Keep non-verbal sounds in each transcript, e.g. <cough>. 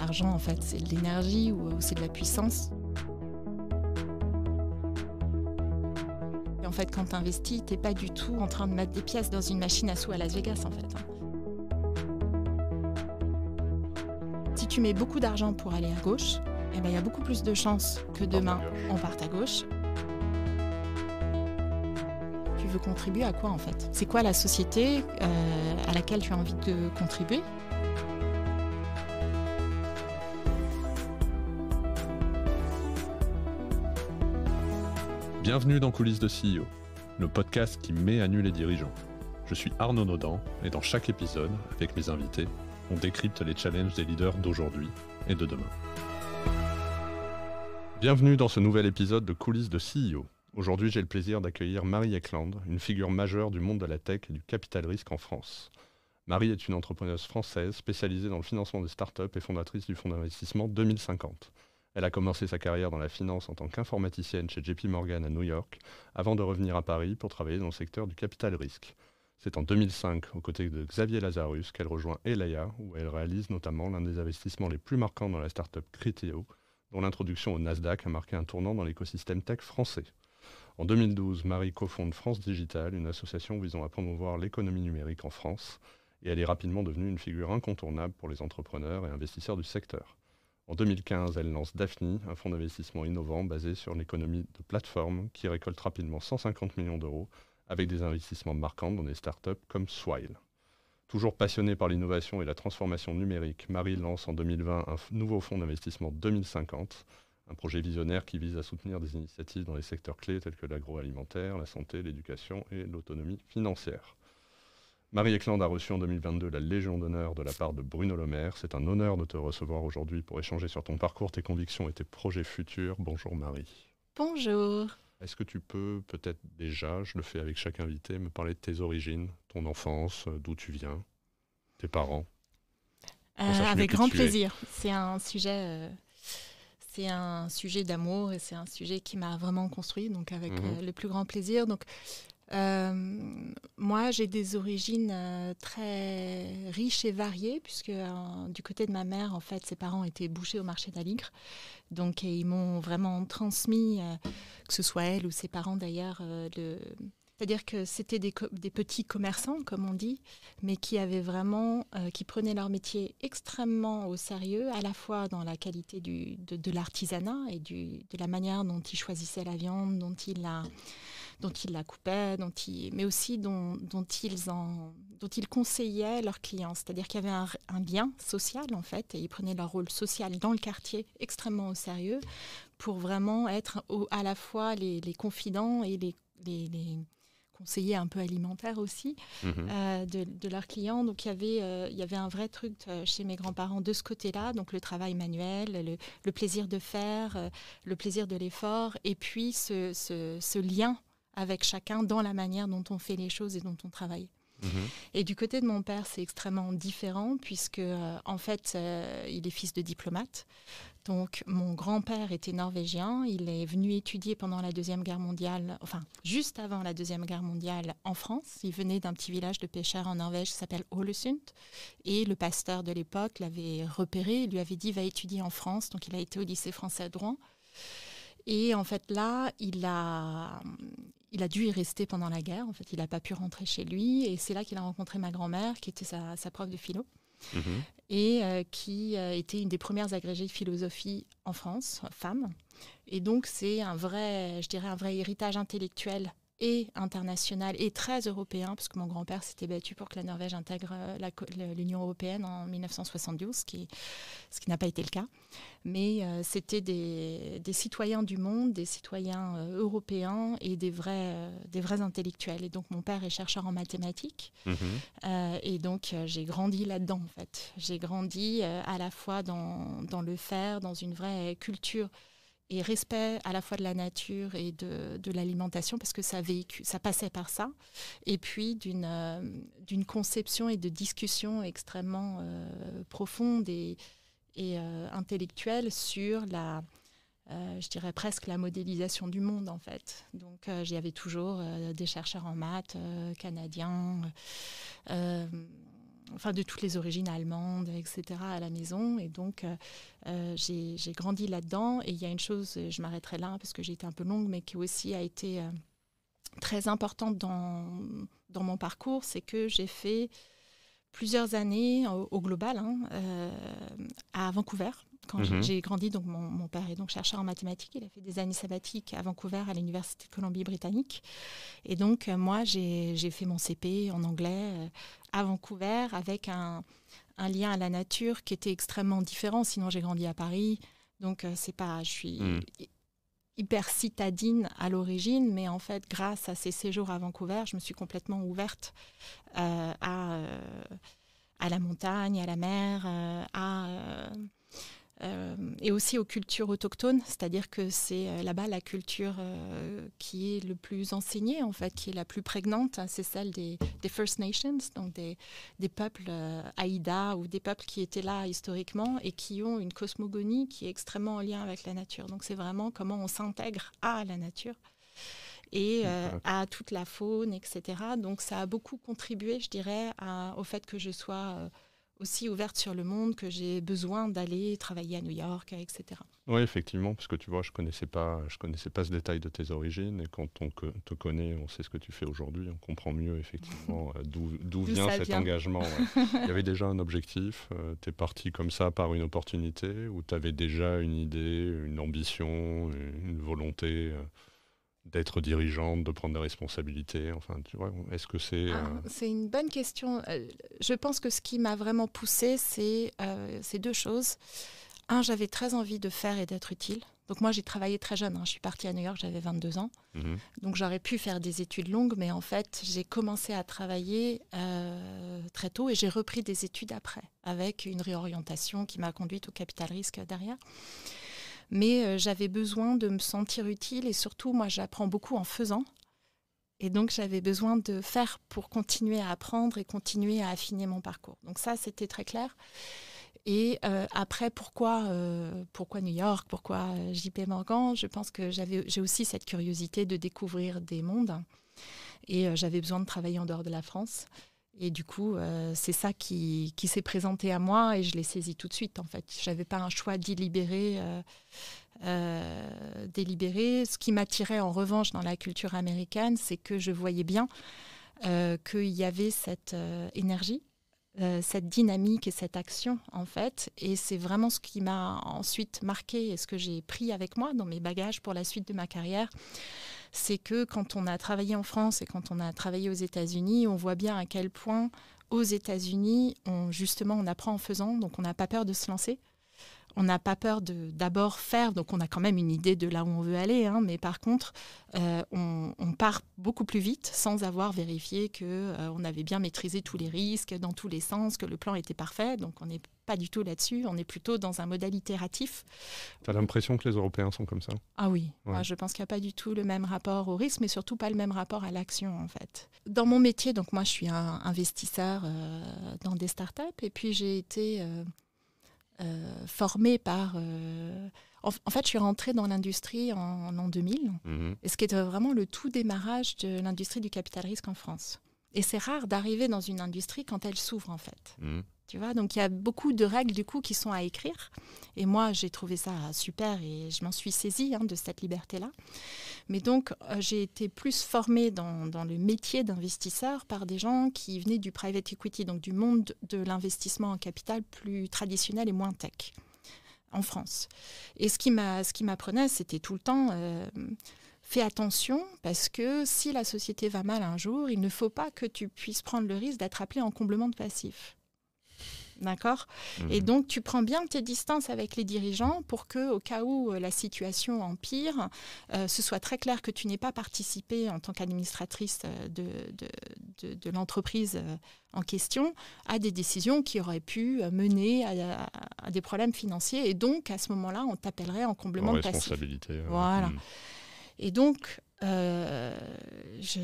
L'argent, en fait, c'est de l'énergie euh, ou c'est de la puissance. Et en fait, quand tu investis, tu pas du tout en train de mettre des pièces dans une machine à sous à Las Vegas, en fait. Hein. Si tu mets beaucoup d'argent pour aller à gauche, il eh ben, y a beaucoup plus de chances que demain on parte à gauche contribuer à quoi en fait C'est quoi la société euh, à laquelle tu as envie de contribuer Bienvenue dans Coulisses de CEO, le podcast qui met à nu les dirigeants. Je suis Arnaud Nodan et dans chaque épisode, avec mes invités, on décrypte les challenges des leaders d'aujourd'hui et de demain. Bienvenue dans ce nouvel épisode de Coulisses de CEO. Aujourd'hui, j'ai le plaisir d'accueillir Marie Eckland, une figure majeure du monde de la tech et du capital risque en France. Marie est une entrepreneuse française spécialisée dans le financement des startups et fondatrice du fonds d'investissement 2050. Elle a commencé sa carrière dans la finance en tant qu'informaticienne chez JP Morgan à New York, avant de revenir à Paris pour travailler dans le secteur du capital risque. C'est en 2005, aux côtés de Xavier Lazarus, qu'elle rejoint Elaya, où elle réalise notamment l'un des investissements les plus marquants dans la startup Criteo, dont l'introduction au Nasdaq a marqué un tournant dans l'écosystème tech français. En 2012, Marie cofonde France Digital, une association visant à promouvoir l'économie numérique en France, et elle est rapidement devenue une figure incontournable pour les entrepreneurs et investisseurs du secteur. En 2015, elle lance Daphne, un fonds d'investissement innovant basé sur l'économie de plateforme qui récolte rapidement 150 millions d'euros avec des investissements marquants dans des startups comme Swile. Toujours passionnée par l'innovation et la transformation numérique, Marie lance en 2020 un nouveau fonds d'investissement 2050 un projet visionnaire qui vise à soutenir des initiatives dans les secteurs clés tels que l'agroalimentaire, la santé, l'éducation et l'autonomie financière. Marie Eklund a reçu en 2022 la Légion d'honneur de la part de Bruno Le Maire. C'est un honneur de te recevoir aujourd'hui pour échanger sur ton parcours, tes convictions et tes projets futurs. Bonjour Marie. Bonjour. Est-ce que tu peux peut-être déjà, je le fais avec chaque invité, me parler de tes origines, ton enfance, d'où tu viens, tes parents euh, Avec grand plaisir. C'est un sujet euh, c'est un sujet d'amour et c'est un sujet qui m'a vraiment construit, donc avec mhm. euh, le plus grand plaisir. Donc, euh, moi, j'ai des origines euh, très riches et variées, puisque du côté de ma mère, en fait, ses parents étaient bouchés au marché d'Aligre. Donc, ils m'ont vraiment transmis, que ce soit elle ou ses parents d'ailleurs, le, c'est-à-dire que c'était des, des, petits commerçants, comme on dit, mais qui avaient vraiment, euh, qui prenaient leur métier extrêmement au sérieux, à la fois dans la qualité du, de, l'artisanat et du, de la manière dont ils choisissaient la viande, dont ils la, dont ils la coupaient, dont ils, mais aussi dont, dont, ils en, dont ils conseillaient leurs clients. C'est-à-dire qu'il y avait un, un lien social, en fait, et ils prenaient leur rôle social dans le quartier extrêmement au sérieux pour vraiment être à la fois les, confidents et les, conseillers un peu alimentaires aussi mhm. euh, de, leurs clients. Donc il y avait, euh, y avait un vrai truc euh, chez mes grands-parents de ce côté-là, donc le travail manuel, le, plaisir de faire, le plaisir de l'effort, et puis ce lien avec chacun dans la manière dont on fait les choses et dont on travaille. Mhm. Et du côté de mon père, c'est extrêmement différent puisque euh, en fait, euh, il est fils de diplomate. Donc mon grand-père était norvégien, il est venu étudier pendant la Deuxième Guerre mondiale, enfin juste avant la Deuxième Guerre mondiale en France. Il venait d'un petit village de pêcheurs en Norvège qui s'appelle Ålesund et le pasteur de l'époque l'avait repéré, il lui avait dit va étudier en France, donc il a été au lycée français à Drouin. Et en fait là, il a, il a dû y rester pendant la guerre. En fait, il n'a pas pu rentrer chez lui. Et c'est là qu'il a rencontré ma grand-mère, qui était sa, prof de philo. Mhm. et euh, qui euh, était une des premières agrégées de philosophie en France, femme. Et donc c'est un vrai, je dirais, un vrai héritage intellectuel et international et très européen, parce que mon grand-père s'était battu pour que la Norvège intègre euh, l'Union européenne en 1972, ce qui, ce qui n'a pas été le cas. Mais euh, c'était des, des, citoyens du monde, des citoyens euh, européens et des vrais, des vrais intellectuels. Et donc mon père est chercheur en mathématiques, mm-hmm. et donc j'ai grandi là-dedans en fait. J'ai grandi à la fois dans, dans le faire, dans une vraie culture et respect à la fois de la nature et de, de l'alimentation, parce que ça, ça passait par ça, et puis d'une euh, d'une conception et de discussion extrêmement euh, profonde et, euh, intellectuelle sur la, je dirais presque la modélisation du monde en fait. Donc j'y avais toujours des chercheurs en maths canadiens, enfin de toutes les origines allemandes, etc. à la maison. Et donc euh, euh, j'ai grandi là-dedans. Et il y a une chose, euh, je m'arrêterai là parce que j'ai été un peu longue, mais qui aussi a été très importante dans, mon parcours, c'est que j'ai fait plusieurs années au, global hein, à Vancouver quand mhm. j'ai grandi, donc mon, père est donc chercheur en mathématiques. Il a fait des années sabbatiques à Vancouver, à l'Université de Colombie-Britannique. Et donc, euh, moi, j'ai fait mon CP en anglais euh, à Vancouver avec un, lien à la nature qui était extrêmement différent. Sinon, j'ai grandi à Paris. Donc, euh, c'est pas. Je suis. Mm. hyper citadine à l'origine, mais en fait, grâce à ces séjours à Vancouver, je me suis complètement ouverte à, à la montagne, à la mer, à, euh, et aussi aux cultures autochtones, c'est-à-dire que c'est euh, là-bas la culture euh, qui est le plus enseignée, en fait, qui est la plus prégnante, hein, c'est celle des, First Nations, donc des, peuples Aïda ou des peuples qui étaient là historiquement et qui ont une cosmogonie qui est extrêmement en lien avec la nature. Donc c'est vraiment comment on s'intègre à la nature et à toute la faune, etc. Donc ça a beaucoup contribué, je dirais, au fait que je sois aussi ouverte sur le monde que j'ai besoin d'aller travailler à New York, etc. Oui, effectivement, parce que tu vois, je connaissais connaissais pas ce détail de tes origines, et quand on te connaît, on sait ce que tu fais aujourd'hui, on comprend mieux effectivement euh, d'où vient cet engagement. Il y avait déjà un objectif, euh, tu es parti comme ça par une opportunité, ou tu avais déjà une idée, une ambition, une, volonté euh? d'être dirigeante, de prendre des responsabilités Enfin, tu vois, est-ce que c'est... Ah, euh, c'est une bonne question. Euh, je pense que ce qui m'a vraiment poussée, c'est euh, deux choses. Un, j'avais très envie de faire et d'être utile. Donc moi, j'ai travaillé très jeune. Hein. Je suis partie à New York, j'avais 22 ans. Mhm. Donc j'aurais pu faire des études longues, mais en fait, j'ai commencé à travailler euh, très tôt et j'ai repris des études après, avec une réorientation qui m'a conduite au capital risque derrière mais euh, j'avais besoin de me sentir utile et surtout, moi, j'apprends beaucoup en faisant. Et donc, j'avais besoin de faire pour continuer à apprendre et continuer à affiner mon parcours. Donc ça, c'était très clair. Et euh, après, pourquoi, euh, pourquoi New York Pourquoi JP Morgan Je pense que j'ai aussi cette curiosité de découvrir des mondes. Et j'avais besoin de travailler en dehors de la France. Et du coup, euh, c'est ça qui, s'est présenté à moi et je l'ai saisi tout de suite, en fait. Je n'avais pas un choix délibéré, euh, euh, délibéré. Ce qui m'attirait, en revanche, dans la culture américaine, c'est que je voyais bien qu'il y avait cette énergie, cette dynamique et cette action, en fait. Et c'est vraiment ce qui m'a ensuite marqué et ce que j'ai pris avec moi dans mes bagages pour la suite de ma carrière c'est que quand on a travaillé en France et quand on a travaillé aux États-Unis, on voit bien à quel point aux États-Unis, on, justement, on apprend en faisant, donc on n'a pas peur de se lancer. On n'a pas peur de d'abord faire, donc on a quand même une idée de là où on veut aller, hein. mais par contre, euh, on, part beaucoup plus vite sans avoir vérifié que euh, on avait bien maîtrisé tous les risques dans tous les sens, que le plan était parfait, donc on est pas du tout là-dessus. On est plutôt dans un modèle itératif. Tu as l'impression que les Européens sont comme ça Ah oui. Ah, je pense qu'il n'y a pas du tout le même rapport au risque, mais surtout pas le même rapport à l'action, en fait. Dans mon métier, donc moi, je suis un investisseur euh, dans des startups, et puis j'ai été euh, euh, formée par. En, fait, je suis rentrée dans l'industrie en, 2000, mhm. et ce qui était vraiment le tout démarrage de l'industrie du capital risque en France. Et c'est rare d'arriver dans une industrie quand elle s'ouvre, en fait. Mhm. Tu vois, donc il y a beaucoup de règles du coup qui sont à écrire. Et moi, j'ai trouvé ça super et je m'en suis saisie hein, de cette liberté-là. Mais donc, euh, j'ai été plus formée dans, le métier d'investisseur par des gens qui venaient du private equity, donc du monde de l'investissement en capital plus traditionnel et moins tech en France. Et ce qui m'apprenait, c'était tout le temps... Euh, fais attention parce que si la société va mal un jour, il ne faut pas que tu puisses prendre le risque d'être appelé en comblement de passif. D'accord Et mhm. donc, tu prends bien tes distances avec les dirigeants pour que, au cas où euh, la situation empire, euh, ce soit très clair que tu n'es pas participé en tant qu'administratrice euh, de, de, l'entreprise en question à des décisions qui auraient pu mener à, des problèmes financiers. Et donc, à ce moment-là, on t'appellerait en comblement de responsabilité. Voilà. Mhm. Et donc, je,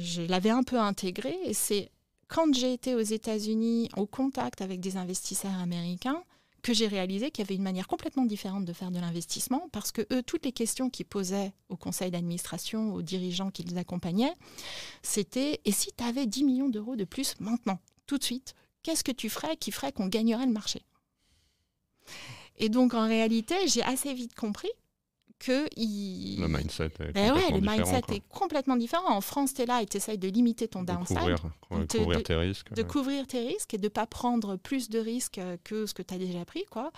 je l'avais un peu intégré et c'est quand j'ai été aux États-Unis au contact avec des investisseurs américains, que j'ai réalisé qu'il y avait une manière complètement différente de faire de l'investissement parce que eux, toutes les questions qu'ils posaient au conseil d'administration, aux dirigeants qu'ils accompagnaient, c'était et si tu avais 10 millions d'euros de plus maintenant, tout de suite, qu'est-ce que tu ferais qui ferait qu'on gagnerait le marché Et donc en réalité, j'ai assez vite compris que le mindset, ben est, complètement, différent. En France, tu es là et tu essayes de limiter ton downside, couvrir, couvrir tes risques, de couvrir tes risques et de ne pas prendre plus de risques euh, que ce que tu as déjà pris, quoi.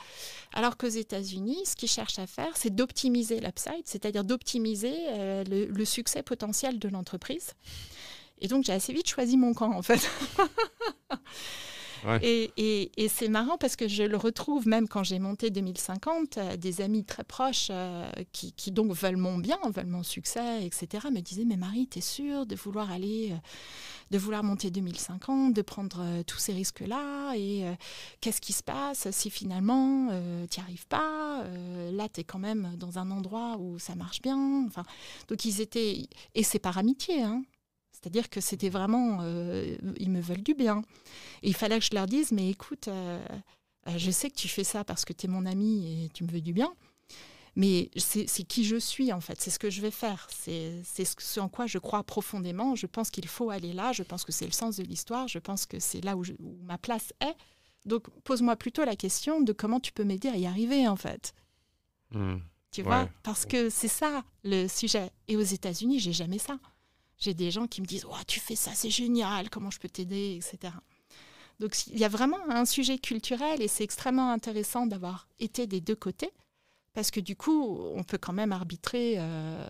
Alors qu'aux États-Unis, ce qu'ils cherchent à faire, c'est d'optimiser l'upside, c'est-à-dire d'optimiser euh, le succès potentiel de l'entreprise. Et donc j'ai assez vite choisi mon camp, en fait. <laughs> Et, c'est marrant parce que je le retrouve même quand j'ai monté 2050, euh, des amis très proches euh, qui, donc veulent mon bien, veulent mon succès, etc., me disaient, mais Marie, es sûre de vouloir aller, euh, de vouloir monter 2050, de prendre tous ces risques-là, et qu'est-ce qui se passe si finalement t'y arrives pas, là tu es quand même dans un endroit où ça marche bien. Enfin, donc ils étaient, et c'est par amitié, hein, c'est-à-dire que c'était vraiment, euh, ils me veulent du bien. il fallait que je leur dise, mais écoute, euh, euh, je sais que tu fais ça parce que tu es mon ami et tu me veux du bien. Mais c'est qui je suis en fait, c'est ce que je vais faire, c'est ce en quoi je crois profondément, je pense qu'il faut aller là, je pense que c'est le sens de l'histoire, je pense que c'est là où, ma place est. Donc pose-moi plutôt la question de comment tu peux m'aider à y arriver en fait. Hmm. tu vois, parce que c'est ça le sujet. Et aux États-Unis, j'ai jamais ça j'ai des gens qui me disent oh, Tu fais ça, c'est génial, comment je peux t'aider etc. Donc il y a vraiment un sujet culturel et c'est extrêmement intéressant d'avoir été des deux côtés parce que du coup, on peut quand même arbitrer euh,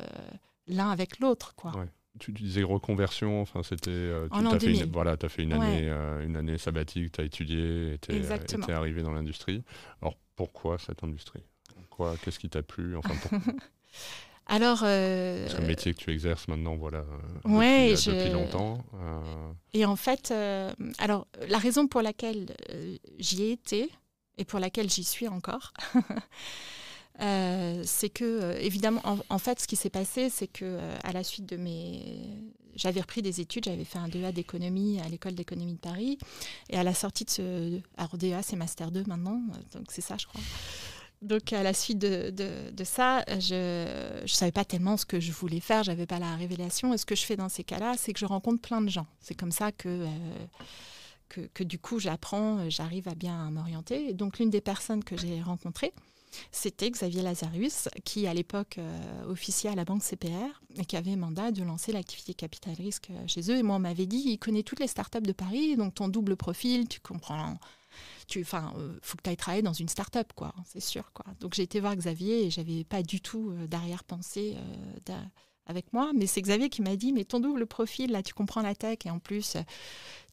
l'un avec l'autre. quoi. Tu, disais reconversion, enfin c'était. Euh, tu as fait une, as fait une année, euh, une année sabbatique, tu as étudié, tu es, arrivé dans l'industrie. Alors pourquoi cette industrie Qu'est-ce qui t'a plu <laughs> Alors, euh, c'est le métier que tu exerces maintenant, voilà, euh, euh, depuis, longtemps. Et en fait, alors la raison pour laquelle j'y ai été et pour laquelle j'y suis encore, <laughs> c'est que évidemment, en, fait, ce qui s'est passé, c'est que à la suite de mes, j'avais repris des études, j'avais fait un 2A e d'économie à l'école d'économie de Paris, et à la sortie de ce, alors e a c'est master 2 maintenant, donc c'est ça, je crois. Donc à la suite de, ça, je ne savais pas tellement ce que je voulais faire, j'avais pas la révélation. Et ce que je fais dans ces cas-là, c'est que je rencontre plein de gens. C'est comme ça que, euh, que, du coup j'apprends, euh, j'arrive à bien m'orienter. donc l'une des personnes que j'ai rencontrées, c'était Xavier Lazarus, qui à l'époque euh, officiait à la banque CPR et qui avait mandat de lancer l'activité capital risque chez eux. Et moi, on m'avait dit, il connaît toutes les startups de Paris, donc ton double profil, tu comprends tu, enfin, euh, faut que tu ailles travailler dans une start-up, quoi, hein, c'est sûr, quoi. Donc j'ai été voir Xavier et j'avais pas du tout euh, d'arrière-pensée euh, avec moi, mais c'est Xavier qui m'a dit, mais ton double profil, là, tu comprends la tech, et en plus,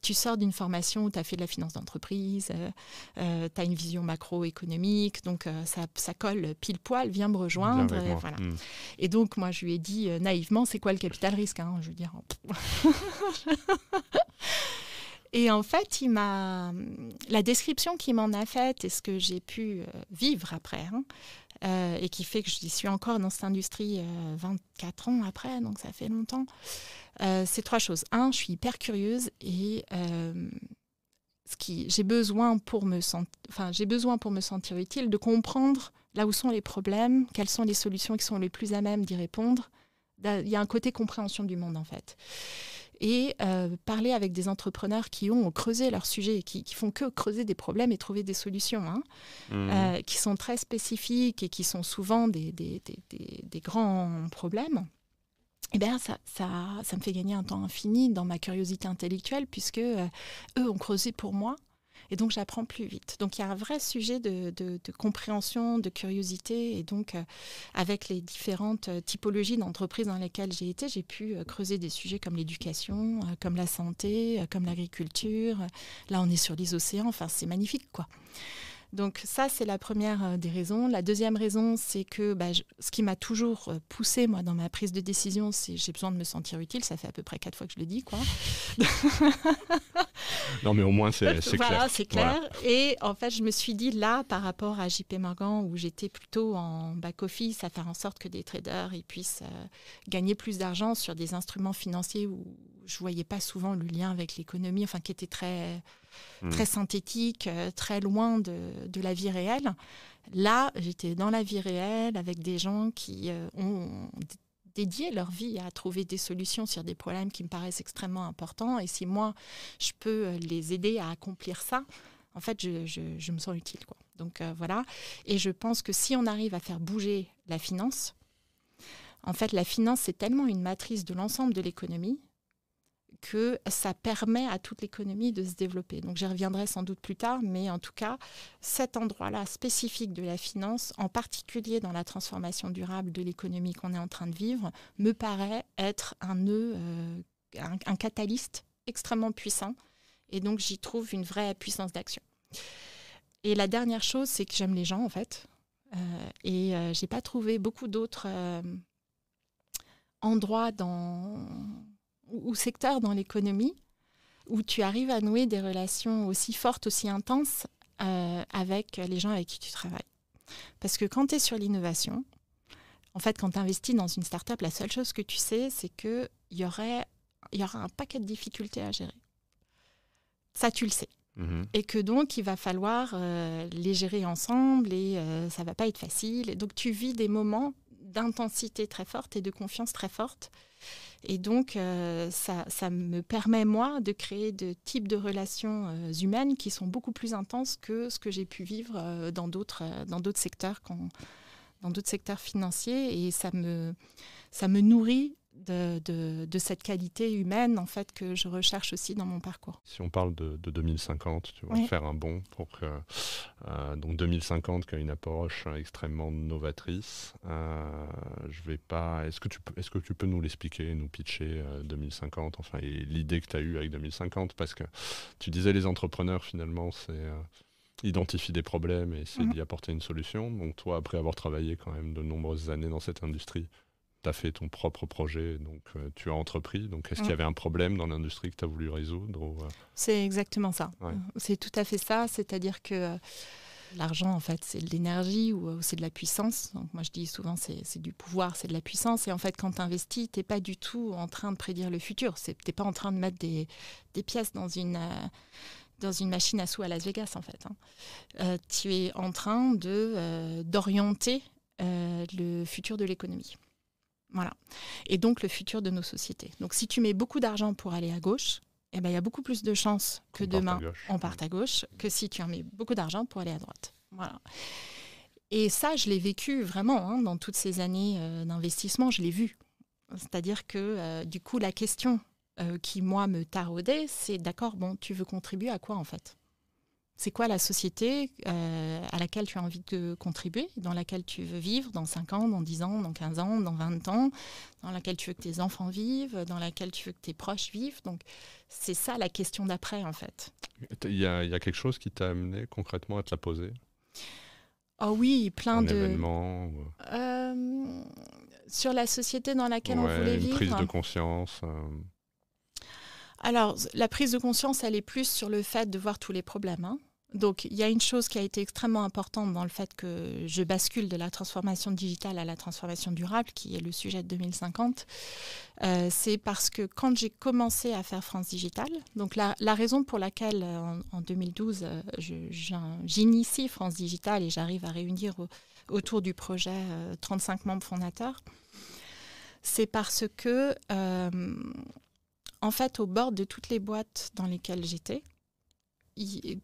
tu sors d'une formation où tu as fait de la finance d'entreprise, tu as une vision macroéconomique, donc ça, ça, colle pile poil, viens me rejoindre. Hmm. Et, donc, moi, je lui ai dit naïvement, c'est quoi le capital risque hein, Je veux dire, hein. <laughs> Et en fait, il m'a la description qu'il m'en a faite et ce que j'ai pu euh, vivre après, hein, euh, et qui fait que je suis encore dans cette industrie 24 euh, ans après, donc ça fait longtemps, euh, c'est trois choses. Un, je suis hyper curieuse et ce qui j'ai besoin pour me enfin j'ai besoin pour me sentir utile de comprendre là où sont les problèmes, quelles sont les solutions qui sont les plus à même d'y répondre. Il y a un côté compréhension du monde en fait et euh, parler avec des entrepreneurs qui ont creusé leur sujet, qui, font que creuser des problèmes et trouver des solutions, hein. mmh. euh, qui sont très spécifiques et qui sont souvent des, grands problèmes. Eh bien, ça, me fait gagner un temps infini dans ma curiosité intellectuelle, puisque euh, eux ont creusé pour moi et donc, j'apprends plus vite. Donc, il y a un vrai sujet de, compréhension, de curiosité. Et donc, euh, avec les différentes euh, typologies d'entreprises dans lesquelles j'ai été, j'ai pu euh, creuser des sujets comme l'éducation, comme la santé, comme l'agriculture. Là, on est sur les océans. Enfin, c'est magnifique, quoi. Donc ça, c'est la première euh, des raisons. La deuxième raison, c'est que bah, ce qui m'a toujours euh, poussé, moi, dans ma prise de décision, c'est j'ai besoin de me sentir utile. Ça fait à peu près quatre fois que je le dis, quoi. <laughs> non, mais au moins, c'est clair. Voilà, c'est clair. Et en fait, je me suis dit, là, par rapport à JP Morgan, où j'étais plutôt en back-office, à faire en sorte que des traders ils puissent euh, gagner plus d'argent sur des instruments financiers ou je voyais pas souvent le lien avec l'économie, enfin qui était très hmm. très synthétique, euh, très loin de, de, la vie réelle. Là, j'étais dans la vie réelle avec des gens qui euh, ont dédié leur vie à trouver des solutions sur des problèmes qui me paraissent extrêmement importants. Et si moi, je peux euh, les aider à accomplir ça, en fait, je, je, me sens utile. Quoi. Donc voilà. Et je pense que si on arrive à faire bouger la finance, en fait, la finance, c'est tellement une matrice de l'ensemble de l'économie que ça permet à toute l'économie de se développer. Donc j'y reviendrai sans doute plus tard, mais en tout cas, cet endroit-là spécifique de la finance, en particulier dans la transformation durable de l'économie qu'on est en train de vivre, me paraît être un nœud, euh, un, catalyste extrêmement puissant. Et donc j'y trouve une vraie puissance d'action. Et la dernière chose, c'est que j'aime les gens en fait. Euh, et je euh, j'ai pas trouvé beaucoup d'autres endroits dans ou, secteur dans l'économie où tu arrives à nouer des relations aussi fortes, aussi intenses euh, avec les gens avec qui tu travailles. Parce que quand tu es sur l'innovation, en fait, quand tu investis dans une start-up, la seule chose que tu sais, c'est qu'il y, aurait, y aura un paquet de difficultés à gérer. Ça, tu le sais. Mhm. Et que donc, il va falloir euh, les gérer ensemble et euh, ça va pas être facile. Et donc, tu vis des moments d'intensité très forte et de confiance très forte. Et donc, euh, ça, ça, me permet, moi, de créer de types de relations euh, humaines qui sont beaucoup plus intenses que ce que j'ai pu vivre euh, dans d'autres secteurs, dans d'autres secteurs financiers. Et ça me, ça me nourrit de, cette qualité humaine en fait que je recherche aussi dans mon parcours. Si on parle de, 2050, tu vas faire un bond pour que euh, donc 2050 qui a une approche euh, extrêmement novatrice. Euh, je vais pas. Est-ce que tu est-ce que tu peux nous l'expliquer, nous pitcher 2050, enfin et l'idée que tu as eue avec 2050 parce que tu disais les entrepreneurs finalement c'est identifier des problèmes et essayer mhm. d'y apporter une solution. Donc toi, après avoir travaillé quand même de nombreuses années dans cette industrie, tu as fait ton propre projet, donc euh, tu as entrepris. Donc, est-ce qu'il y mm. avait un problème dans l'industrie que tu as voulu résoudre euh C'est exactement ça. C'est tout à fait ça. C'est-à-dire que euh, l'argent, en fait, c'est de l'énergie ou, c'est de la puissance. Donc, moi, je dis souvent, c'est, c'est du pouvoir, c'est de la puissance. Et en fait, quand tu investis, tu n'es pas du tout en train de prédire le futur. Tu n'es pas en train de mettre des, pièces dans une. dans une machine à sous à Las Vegas, en fait. Hein. tu es en train de, d'orienter le futur de l'économie. Voilà. Et donc le futur de nos sociétés. Donc si tu mets beaucoup d'argent pour aller à gauche, eh ben, il y a beaucoup plus de chances que demain on parte à gauche que si tu en mets beaucoup d'argent pour aller à droite. Voilà. Et ça, je l'ai vécu vraiment hein, dans toutes ces années euh, d'investissement, je l'ai vu. C'est-à-dire que euh, du coup, la question euh, qui, moi, me taraudait, c'est d'accord, bon, tu veux contribuer à quoi en fait c'est quoi la société euh, à laquelle tu as envie de contribuer, dans laquelle tu veux vivre dans 5 ans, dans 10 ans, dans 15 ans, dans 20 ans, dans laquelle tu veux que tes enfants vivent, dans laquelle tu veux que tes proches vivent. Donc c'est ça la question d'après en fait. Il y, a, quelque chose qui t'a amené concrètement à te la poser Oh oui, plein de... Euh? Euh, sur la société dans laquelle on voulait une Prise de conscience. Alors, la prise de conscience, elle est plus sur le fait de voir tous les problèmes. Hein. Donc il y a une chose qui a été extrêmement importante dans le fait que je bascule de la transformation digitale à la transformation durable, qui est le sujet de 2050. Euh, c'est parce que quand j'ai commencé à faire France Digital, donc la, raison pour laquelle euh, en, 2012 euh, j'initie France Digital et j'arrive à réunir autour du projet 35 membres fondateurs, c'est parce que en fait au bord de toutes les boîtes dans lesquelles j'étais,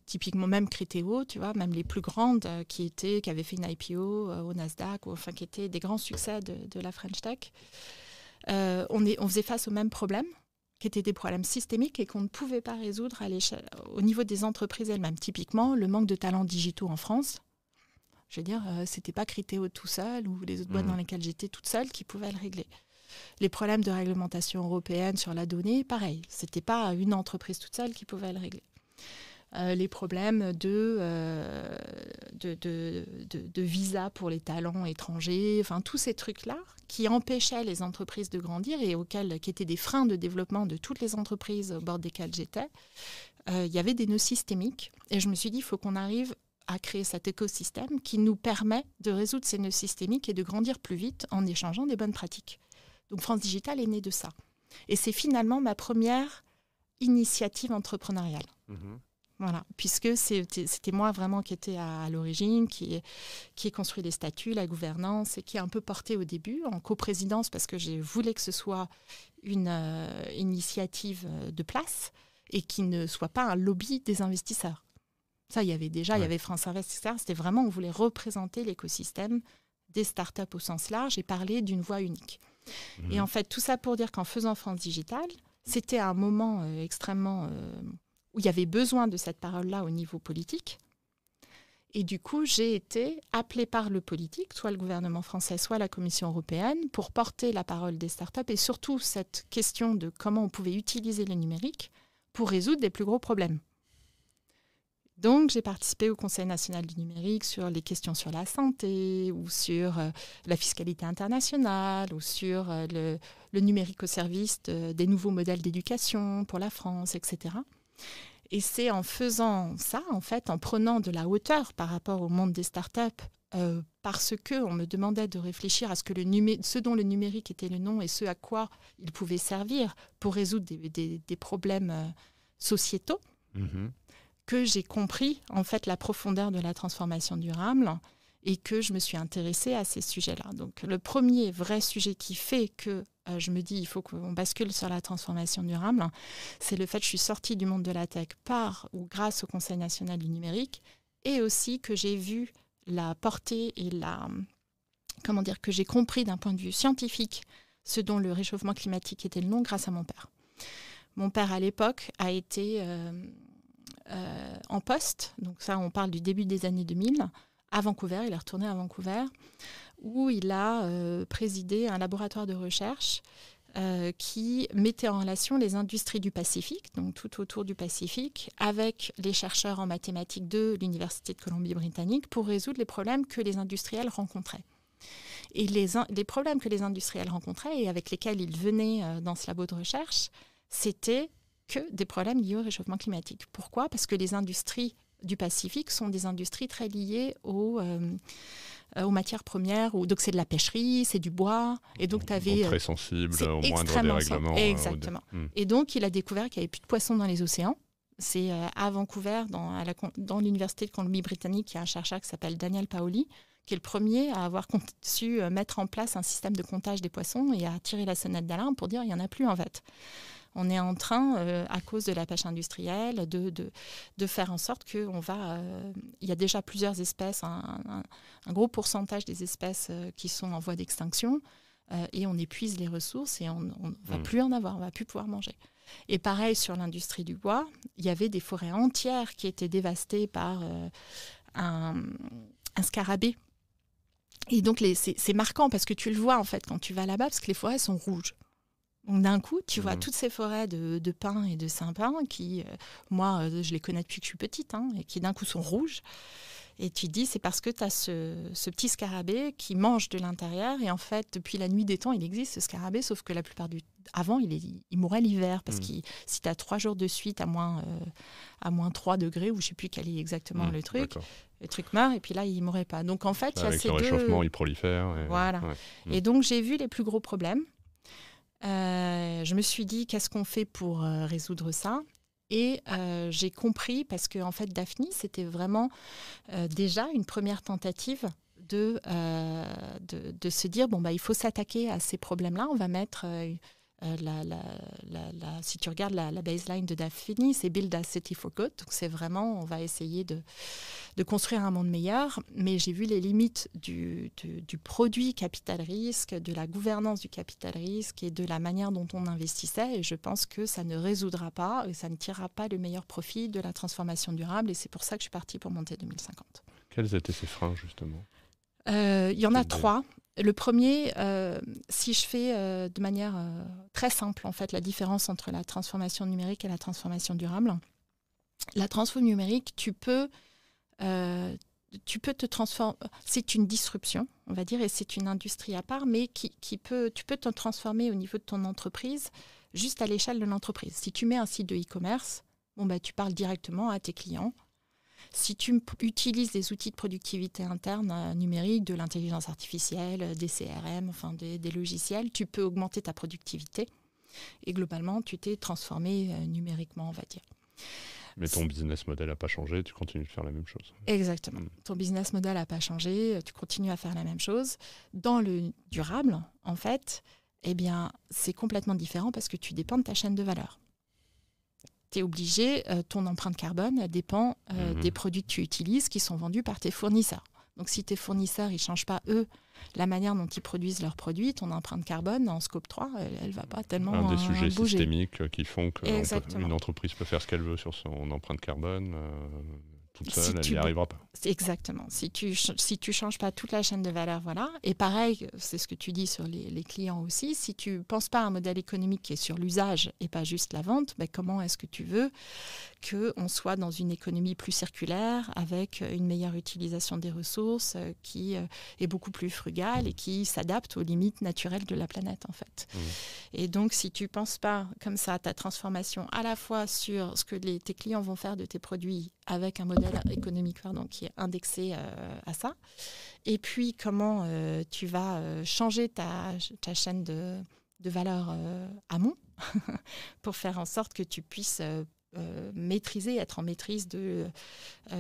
typiquement même Criteo, tu vois, même les plus grandes euh, qui étaient, qui avaient fait une IPO euh, au Nasdaq, ou, enfin qui étaient des grands succès de, la French Tech, euh, on, est, on faisait face aux mêmes problèmes, qui étaient des problèmes systémiques et qu'on ne pouvait pas résoudre au niveau des entreprises elles-mêmes. Typiquement, le manque de talents digitaux en France. Je veux dire, c'était pas Criteo tout seul ou les autres boîtes mmh. dans lesquelles j'étais toute seule qui pouvaient le régler les problèmes de réglementation européenne sur la donnée, pareil, c'était pas une entreprise toute seule qui pouvait le régler. Euh, les problèmes euh, de, de, visa pour les talents étrangers, enfin tous ces trucs-là qui empêchaient les entreprises de grandir et auxquels, qui étaient des freins de développement de toutes les entreprises au bord desquelles j'étais. Euh, il y avait des nœuds systémiques et je me suis dit, il faut qu'on arrive à créer cet écosystème qui nous permet de résoudre ces nœuds systémiques et de grandir plus vite en échangeant des bonnes pratiques. Donc France Digital est née de ça. Et c'est finalement ma première initiative entrepreneuriale. Mhm. Voilà, puisque c'était moi vraiment qui était à, l'origine, qui, qui ai construit les statuts, la gouvernance et qui a un peu porté au début en coprésidence parce que j'ai voulais que ce soit une euh, initiative euh, de place et qui ne soit pas un lobby des investisseurs. Ça, il y avait déjà, il y avait France Invest, etc. C'était vraiment, on voulait représenter l'écosystème des startups au sens large et parler d'une voix unique. Et mhm. en fait, tout ça pour dire qu'en faisant France Digital, c'était un moment euh, extrêmement où il y avait besoin de cette parole-là au niveau politique. Et du coup, j'ai été appelée par le politique, soit le gouvernement français, soit la Commission européenne, pour porter la parole des startups et surtout cette question de comment on pouvait utiliser le numérique pour résoudre des plus gros problèmes. Donc, j'ai participé au Conseil national du numérique sur les questions sur la santé ou sur euh, la fiscalité internationale ou sur euh, le, numérique au service des nouveaux modèles d'éducation pour la France, etc. Et c'est en faisant ça, en fait, en prenant de la hauteur par rapport au monde des startups, euh, parce que on me demandait de réfléchir à ce, que le ce dont le numérique était le nom et ce à quoi il pouvait servir pour résoudre des, problèmes euh, sociétaux, mm-hmm. que j'ai compris en fait la profondeur de la transformation durable et que je me suis intéressée à ces sujets-là. Donc le premier vrai sujet qui fait que euh, je me dis il faut qu'on bascule sur la transformation durable, c'est le fait que je suis sortie du monde de la tech par ou grâce au Conseil national du numérique et aussi que j'ai vu la portée et la comment dire que j'ai compris d'un point de vue scientifique ce dont le réchauffement climatique était le nom grâce à mon père. Mon père à l'époque a été euh, euh, en poste, donc ça on parle du début des années 2000 à Vancouver, il est retourné à Vancouver, où il a euh, présidé un laboratoire de recherche euh, qui mettait en relation les industries du Pacifique, donc tout autour du Pacifique, avec les chercheurs en mathématiques de l'Université de Colombie-Britannique pour résoudre les problèmes que les industriels rencontraient. Et les, problèmes que les industriels rencontraient et avec lesquels ils venaient euh, dans ce labo de recherche, c'était que des problèmes liés au réchauffement climatique. Pourquoi Parce que les industries du Pacifique sont des industries très liées aux, euh, aux matières premières. donc c'est de la pêcherie, c'est du bois. Et donc euh, Très sensible au moindre règlements. Euh, Exactement. Hmm. Et donc il a découvert qu'il n'y avait plus de poissons dans les océans. C'est à Vancouver, dans, l'université de Colombie-Britannique, qu'il y a un chercheur qui s'appelle Daniel Paoli, qui est le premier à avoir su mettre en place un système de comptage des poissons et à tirer la sonnette d'alarme pour dire il n'y en a plus en fait on est en train, euh, à cause de la pêche industrielle, de, faire en sorte qu'on va... Euh, il y a déjà plusieurs espèces, un, gros pourcentage des espèces euh, qui sont en voie d'extinction, et on épuise les ressources et on ne va hmm. plus en avoir, on va plus pouvoir manger. Et pareil sur l'industrie du bois, il y avait des forêts entières qui étaient dévastées par un scarabée. Et donc, c'est marquant parce que tu le vois en fait quand tu vas là-bas, parce que les forêts sont rouges d'un coup, tu vois mmh. toutes ces forêts de, pins et de sapins qui, euh, moi, euh, je les connais depuis que je suis petite, hein, et qui d'un coup sont rouges. Et tu te dis, c'est parce que tu as ce, petit scarabée qui mange de l'intérieur. Et en fait, depuis la nuit des temps, il existe ce scarabée, sauf que la plupart du avant, il, est, il mourait l'hiver, parce mmh. que si tu as trois jours de suite à moins, euh, à moins 3 degrés, ou je ne sais plus quel est exactement mmh, le truc, le truc meurt, et puis là, il ne mourait pas. Donc en fait, il y a ces deux... Avec le réchauffement, il prolifère. Voilà. Et donc, j'ai vu les plus gros problèmes. Euh, je me suis dit, qu'est-ce qu'on fait pour euh, résoudre ça et euh, j'ai compris, parce que en fait, Daphne, c'était vraiment déjà une première tentative de, de, se dire bon, bah, il faut s'attaquer à ces problèmes-là. On va mettre. La, si tu regardes la, baseline de Daphne, c'est Build a City for Good. Donc, c'est vraiment, on va essayer de, de construire un monde meilleur, mais j'ai vu les limites du, produit capital risque, de la gouvernance du capital risque et de la manière dont on investissait. Et je pense que ça ne résoudra pas et ça ne tirera pas le meilleur profit de la transformation durable. Et c'est pour ça que je suis partie pour monter 2050. Quels étaient ces freins, justement euh, Il y en a trois. Le premier, euh, si je fais euh, de manière très simple en fait la différence entre la transformation numérique et la transformation durable, la transformation numérique, tu peux euh, tu peux te transformer. C'est une disruption, on va dire, et c'est une industrie à part, mais qui, peut, tu peux te transformer au niveau de ton entreprise, juste à l'échelle de l'entreprise. Si tu mets un site de e-commerce, bon, bah, tu parles directement à tes clients. Si tu utilises des outils de productivité interne euh, numérique, de l'intelligence artificielle, euh, des CRM, enfin des, logiciels, tu peux augmenter ta productivité. Et globalement, tu t'es transformé numériquement, on va dire. Mais ton business model n'a pas changé, tu continues de faire la même chose. Exactement. Mm. Ton business model n'a pas changé, tu continues à faire la même chose. Dans le durable, en fait, eh bien, c'est complètement différent parce que tu dépends de ta chaîne de valeur. Tu es obligé, euh, ton empreinte carbone dépend euh, mm-hmm. des produits que tu utilises qui sont vendus par tes fournisseurs. Donc si tes fournisseurs, ils changent pas, eux, la manière dont ils produisent leurs produits, ton empreinte carbone en scope 3, elle, ne va pas tellement Un des euh, sujets systémiques euh, qui font qu'une entreprise peut faire ce qu'elle veut sur son empreinte carbone. Euh, toute seule, elle n'y arrivera pas. Exactement. Si tu si tu changes pas toute la chaîne de valeur, voilà. Et pareil, c'est ce que tu dis sur les, les, clients aussi. Si tu penses pas à un modèle économique qui est sur l'usage et pas juste la vente, ben comment est-ce que tu veux que on soit dans une économie plus circulaire avec euh, une meilleure utilisation des ressources euh, qui euh, est beaucoup plus frugale et qui s'adapte aux limites naturelles de la planète en fait. Mmh. Et donc si tu penses pas comme ça à ta transformation à la fois sur ce que tes clients vont faire de tes produits avec un modèle économique pardon qui indexé euh, à ça. Et puis, comment euh, tu vas euh, changer ta, chaîne de, de valeur amont <laughs> pour faire en sorte que tu puisses maîtriser, être en maîtrise de,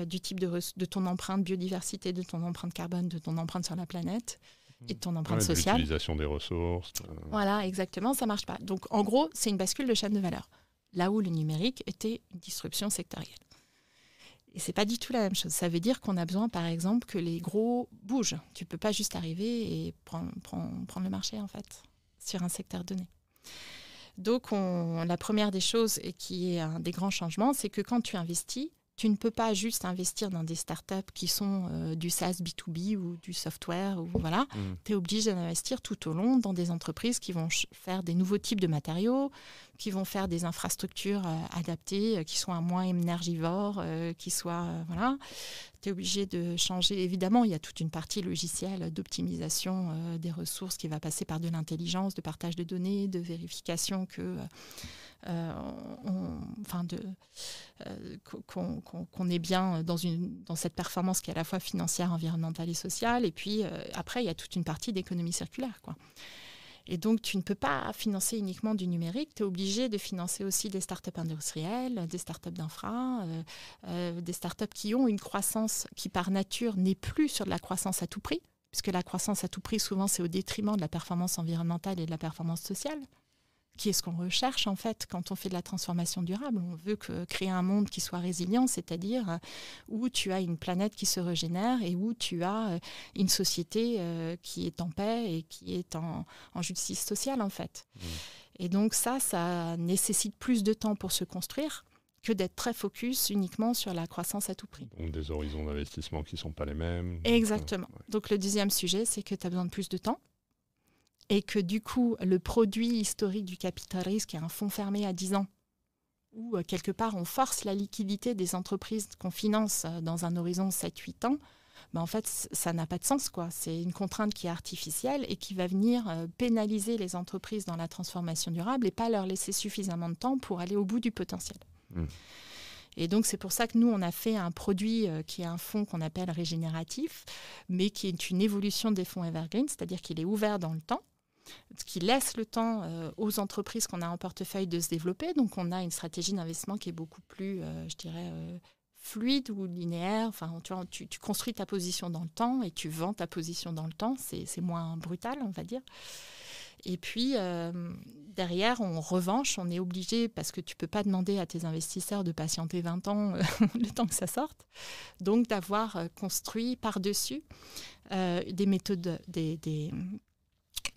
du type de, de, ton empreinte biodiversité, de ton empreinte carbone, de ton empreinte sur la planète et de ton mhm. empreinte sociale. L'utilisation des ressources. Voilà, exactement, ça marche pas. Donc en gros, c'est une bascule de chaîne de valeur, là où le numérique était une disruption sectorielle. Et c'est pas du tout la même chose. Ça veut dire qu'on a besoin, par exemple, que les gros bougent. Tu peux pas juste arriver et prendre, le marché, en fait, sur un secteur donné. Donc, la première des choses et qui est un des grands changements, c'est que quand tu investis, tu ne peux pas juste investir dans des startups qui sont euh, du SaaS B2B ou du software ou voilà. Mmh. Tu es obligé d'investir tout au long dans des entreprises qui vont faire des nouveaux types de matériaux, qui vont faire des infrastructures euh, adaptées, euh, qui soient moins énergivores, euh, qui soient... voilà. Tu es obligé de changer. Évidemment, il y a toute une partie logicielle d'optimisation des ressources qui va passer par de l'intelligence, de partage de données, de vérification que... enfin de qu'on est bien dans une dans cette performance qui est à la fois financière, environnementale et sociale. Et puis après, il y a toute une partie d'économie circulaire, quoi. Et donc, tu ne peux pas financer uniquement du numérique, tu es obligé de financer aussi des startups industrielles, des startups d'infra, euh, euh, des startups qui ont une croissance qui, par nature, n'est plus sur de la croissance à tout prix, puisque la croissance à tout prix, souvent, c'est au détriment de la performance environnementale et de la performance sociale qui est ce qu'on recherche en fait quand on fait de la transformation durable. On veut que, créer un monde qui soit résilient, c'est-à-dire euh, où tu as une planète qui se régénère et où tu as euh, une société euh, qui est en paix et qui est en, justice sociale en fait. Mmh. Et donc ça, ça nécessite plus de temps pour se construire que d'être très focus uniquement sur la croissance à tout prix. Donc des horizons d'investissement qui ne sont pas les mêmes. Exactement. Donc, donc le deuxième sujet, c'est que tu as besoin de plus de temps et que du coup, le produit historique du capital risque est un fonds fermé à 10 ans, où euh, quelque part on force la liquidité des entreprises qu'on finance euh, dans un horizon 7-8 ans, ben en fait, ça n'a pas de sens. quoi. C'est une contrainte qui est artificielle et qui va venir euh, pénaliser les entreprises dans la transformation durable et pas leur laisser suffisamment de temps pour aller au bout du potentiel. Mmh. Et donc, c'est pour ça que nous, on a fait un produit qui est un fonds qu'on appelle régénératif, mais qui est une évolution des fonds Evergreen, c'est-à-dire qu'il est ouvert dans le temps qui laisse le temps euh, aux entreprises qu'on a en portefeuille de se développer. Donc on a une stratégie d'investissement qui est beaucoup plus, euh, je dirais, euh, fluide ou linéaire. Enfin, tu, construis ta position dans le temps et tu vends ta position dans le temps. C'est moins brutal, on va dire. Et puis, derrière, en revanche, on est obligé, parce que tu ne peux pas demander à tes investisseurs de patienter 20 ans <laughs> le temps que ça sorte, donc d'avoir construit par-dessus des méthodes, des,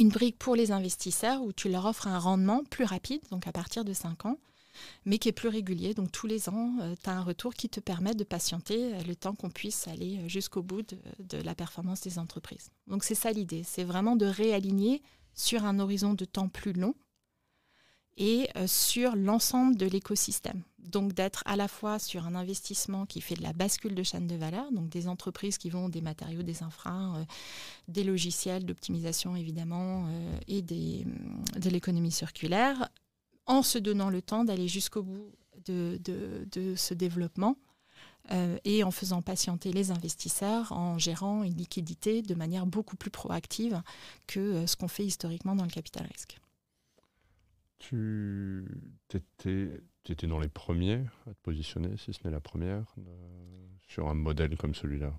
une brique pour les investisseurs où tu leur offres un rendement plus rapide, donc à partir de 5 ans, mais qui est plus régulier. Donc tous les ans, euh, tu as un retour qui te permet de patienter euh, le temps qu'on puisse aller euh, jusqu'au bout de, la performance des entreprises. Donc c'est ça l'idée, c'est vraiment de réaligner sur un horizon de temps plus long et sur l'ensemble de l'écosystème. Donc d'être à la fois sur un investissement qui fait de la bascule de chaîne de valeur, donc des entreprises qui vont des matériaux, des infras, euh, des logiciels d'optimisation évidemment euh, et des, euh, de l'économie circulaire, en se donnant le temps d'aller jusqu'au bout de, ce développement et en faisant patienter les investisseurs, en gérant une liquidité de manière beaucoup plus proactive que ce qu'on fait historiquement dans le capital risque. Tu étais tu dans les premiers à te positionner, si ce n'est la première, euh, sur un modèle comme celui-là.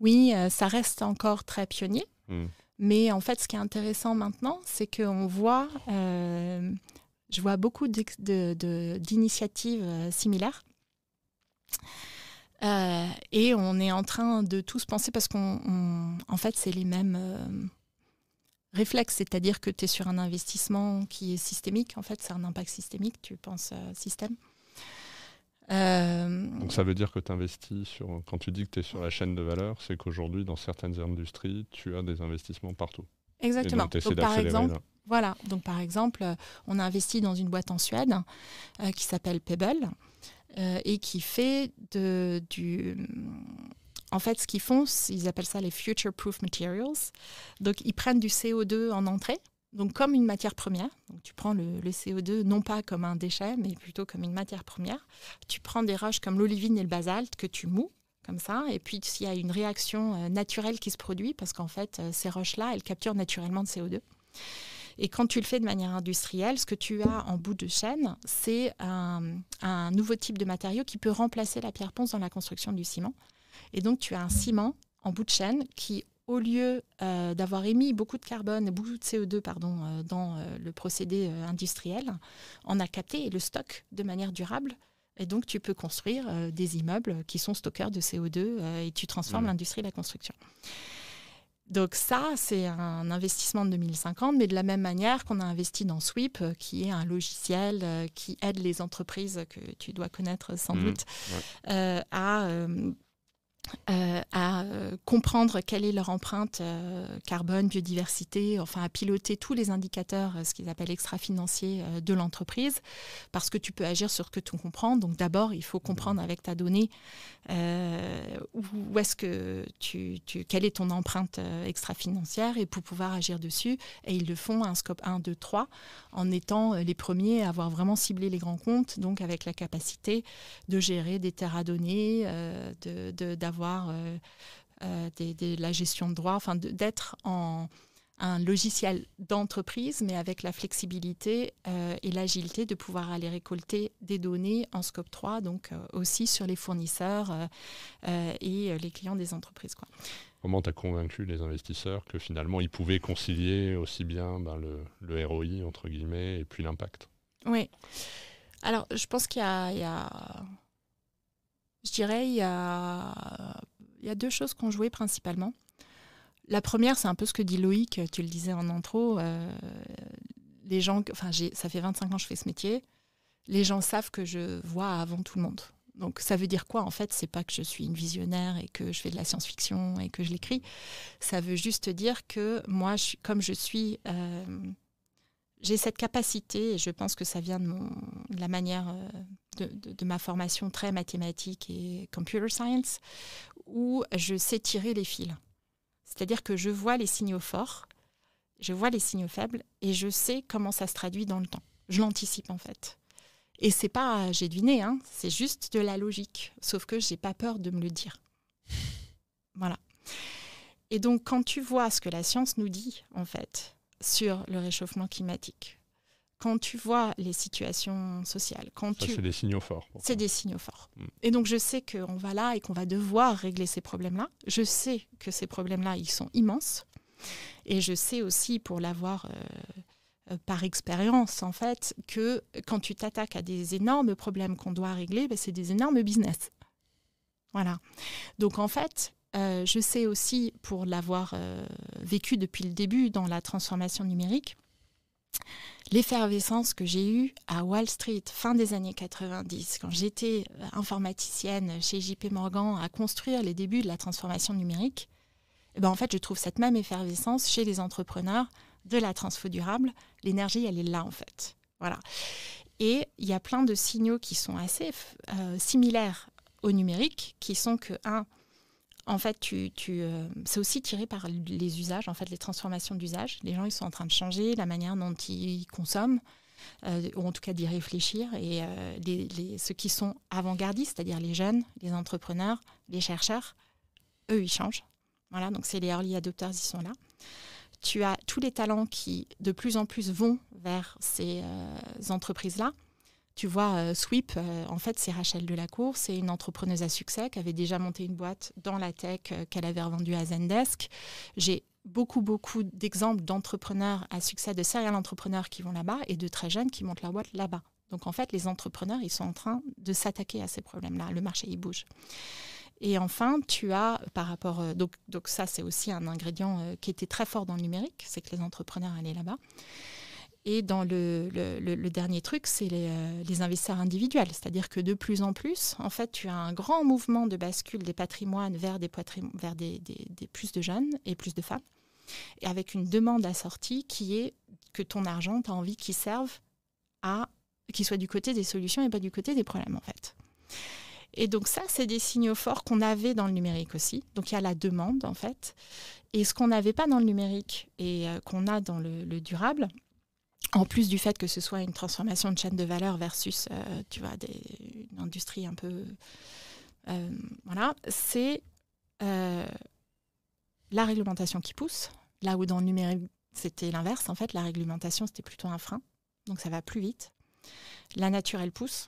Oui, euh, ça reste encore très pionnier. Hmm. Mais en fait, ce qui est intéressant maintenant, c'est qu'on voit, euh, je vois beaucoup d'initiatives similaires. et on est en train de tous penser parce qu'en fait, c'est les mêmes réflexe, c'est-à-dire que tu es sur un investissement qui est systémique, en fait, c'est un impact systémique, tu penses système. Euh, donc ça veut dire que tu investis sur, quand tu dis que tu es sur la chaîne de valeur, c'est qu'aujourd'hui, dans certaines industries, tu as des investissements partout. Exactement. Donc, par exemple, voilà. Donc par exemple, euh, on a investi dans une boîte en Suède euh, qui s'appelle Pebble et qui fait de, du en fait, ce qu'ils font, ils appellent ça les future-proof materials. Donc, ils prennent du CO2 en entrée, donc comme une matière première. Donc, tu prends le, CO2 non pas comme un déchet, mais plutôt comme une matière première. Tu prends des roches comme l'olivine et le basalte que tu mous, comme ça. Et puis, s'il y a une réaction euh, naturelle qui se produit, parce qu'en fait, euh, ces roches-là, elles capturent naturellement de CO2. Et quand tu le fais de manière industrielle, ce que tu as en bout de chaîne, c'est un, un, nouveau type de matériau qui peut remplacer la pierre ponce dans la construction du ciment. Et donc, tu as un ciment en bout de chaîne qui, au lieu euh, d'avoir émis beaucoup de carbone, beaucoup de CO2 pardon, euh, dans euh, le procédé industriel, en a capté et le stocke de manière durable. Et donc, tu peux construire des immeubles qui sont stockeurs de CO2 et tu transformes mmh. l'industrie de la construction. Donc ça, c'est un investissement de 2050, mais de la même manière qu'on a investi dans Sweep, qui est un logiciel qui aide les entreprises que tu dois connaître sans mmh. doute à euh, à euh, comprendre quelle est leur empreinte euh, carbone, biodiversité, enfin à piloter tous les indicateurs, ce qu'ils appellent extra-financiers de l'entreprise, parce que tu peux agir sur ce que tu comprends. Donc d'abord, il faut comprendre avec ta donnée où, est-ce que tu, quelle est ton empreinte extra-financière et pour pouvoir agir dessus. Et ils le font à un scope 1, 2, 3, en étant les premiers à avoir vraiment ciblé les grands comptes, donc avec la capacité de gérer des terres à données, d'avoir de avoir euh, euh, la gestion de droit, enfin d'être en un logiciel d'entreprise, mais avec la flexibilité euh, et l'agilité de pouvoir aller récolter des données en scope 3, donc aussi sur les fournisseurs et les clients des entreprises. Quoi. Comment tu as convaincu les investisseurs que finalement ils pouvaient concilier aussi bien ben, le, ROI, entre guillemets, et puis l'impact Oui. Alors, je pense qu'il y a je dirais, il y a, deux choses qu'on jouait principalement. La première, c'est un peu ce que dit Loïc, tu le disais en intro. Euh, les gens, enfin, ça fait 25 ans que je fais ce métier. Les gens savent que je vois avant tout le monde. Donc ça veut dire quoi en fait C'est pas que je suis une visionnaire et que je fais de la science-fiction et que je l'écris. Ça veut juste dire que moi, je, comme je suis, euh, j'ai cette capacité et je pense que ça vient de, mon, la manière euh, de, ma formation très mathématique et computer science, où je sais tirer les fils. C'est-à-dire que je vois les signaux forts, je vois les signaux faibles et je sais comment ça se traduit dans le temps. Je l'anticipe en fait. Et c'est pas j'ai deviné, hein, c'est juste de la logique. Sauf que j'ai pas peur de me le dire. <laughs> Voilà. Et donc quand tu vois ce que la science nous dit en fait sur le réchauffement climatique, quand tu vois les situations sociales, quand Ça, tu... c'est des signaux forts. C'est des signaux forts. Mm. Et donc je sais qu'on va là et qu'on va devoir régler ces problèmes-là. Je sais que ces problèmes-là, ils sont immenses. Et je sais aussi, pour l'avoir euh, euh, par expérience en fait, que quand tu t'attaques à des énormes problèmes qu'on doit régler, ben, c'est des énormes business. Voilà. Donc en fait, euh, je sais aussi, pour l'avoir vécu depuis le début dans la transformation numérique, l'effervescence que j'ai eue à Wall Street fin des années 90, quand j'étais euh, informaticienne chez JP Morgan à construire les débuts de la transformation numérique, eh ben en fait, je trouve cette même effervescence chez les entrepreneurs de la transfo durable. L'énergie, elle est là, en fait. Voilà. Et il y a plein de signaux qui sont assez euh, similaires au numérique, qui sont que, un, en fait, tu, euh, c'est aussi tiré par les usages, en fait, les transformations d'usage. Les gens, ils sont en train de changer la manière dont ils consomment, euh, ou en tout cas d'y réfléchir. Et euh, ceux qui sont avant-gardistes, c'est-à-dire les jeunes, les entrepreneurs, les chercheurs, eux, ils changent. Voilà, donc c'est les early adopters, ils sont là. Tu as tous les talents qui, de plus en plus, vont vers ces entreprises-là. Tu vois, euh, Sweep, euh, en fait, c'est Rachel Delacour, c'est une entrepreneuse à succès qui avait déjà monté une boîte dans la tech euh, qu'elle avait revendue à Zendesk. J'ai beaucoup, beaucoup d'exemples d'entrepreneurs à succès, de serial entrepreneurs qui vont là-bas et de très jeunes qui montent la boîte là-bas. Donc en fait, les entrepreneurs, ils sont en train de s'attaquer à ces problèmes-là. Le marché, il bouge. Et enfin, tu as par rapport. donc, ça, c'est aussi un ingrédient qui était très fort dans le numérique, c'est que les entrepreneurs allaient là-bas. Et dans le, dernier truc, c'est euh, les, investisseurs individuels. C'est-à-dire que de plus en plus, en fait, tu as un grand mouvement de bascule des patrimoines vers des, vers des, plus de jeunes et plus de femmes, et avec une demande assortie qui est que ton argent, tu as envie qu'il serve à qu'il soit du côté des solutions et pas du côté des problèmes, en fait. Et donc ça, c'est des signaux forts qu'on avait dans le numérique aussi. Donc il y a la demande, en fait. Et ce qu'on n'avait pas dans le numérique et euh, qu'on a dans le durable, en plus du fait que ce soit une transformation de chaîne de valeur versus, euh, tu vois, une industrie un peu... Euh, voilà, c'est euh, la réglementation qui pousse, là où dans le numérique, c'était l'inverse, en fait, la réglementation, c'était plutôt un frein, donc ça va plus vite. La nature, elle pousse,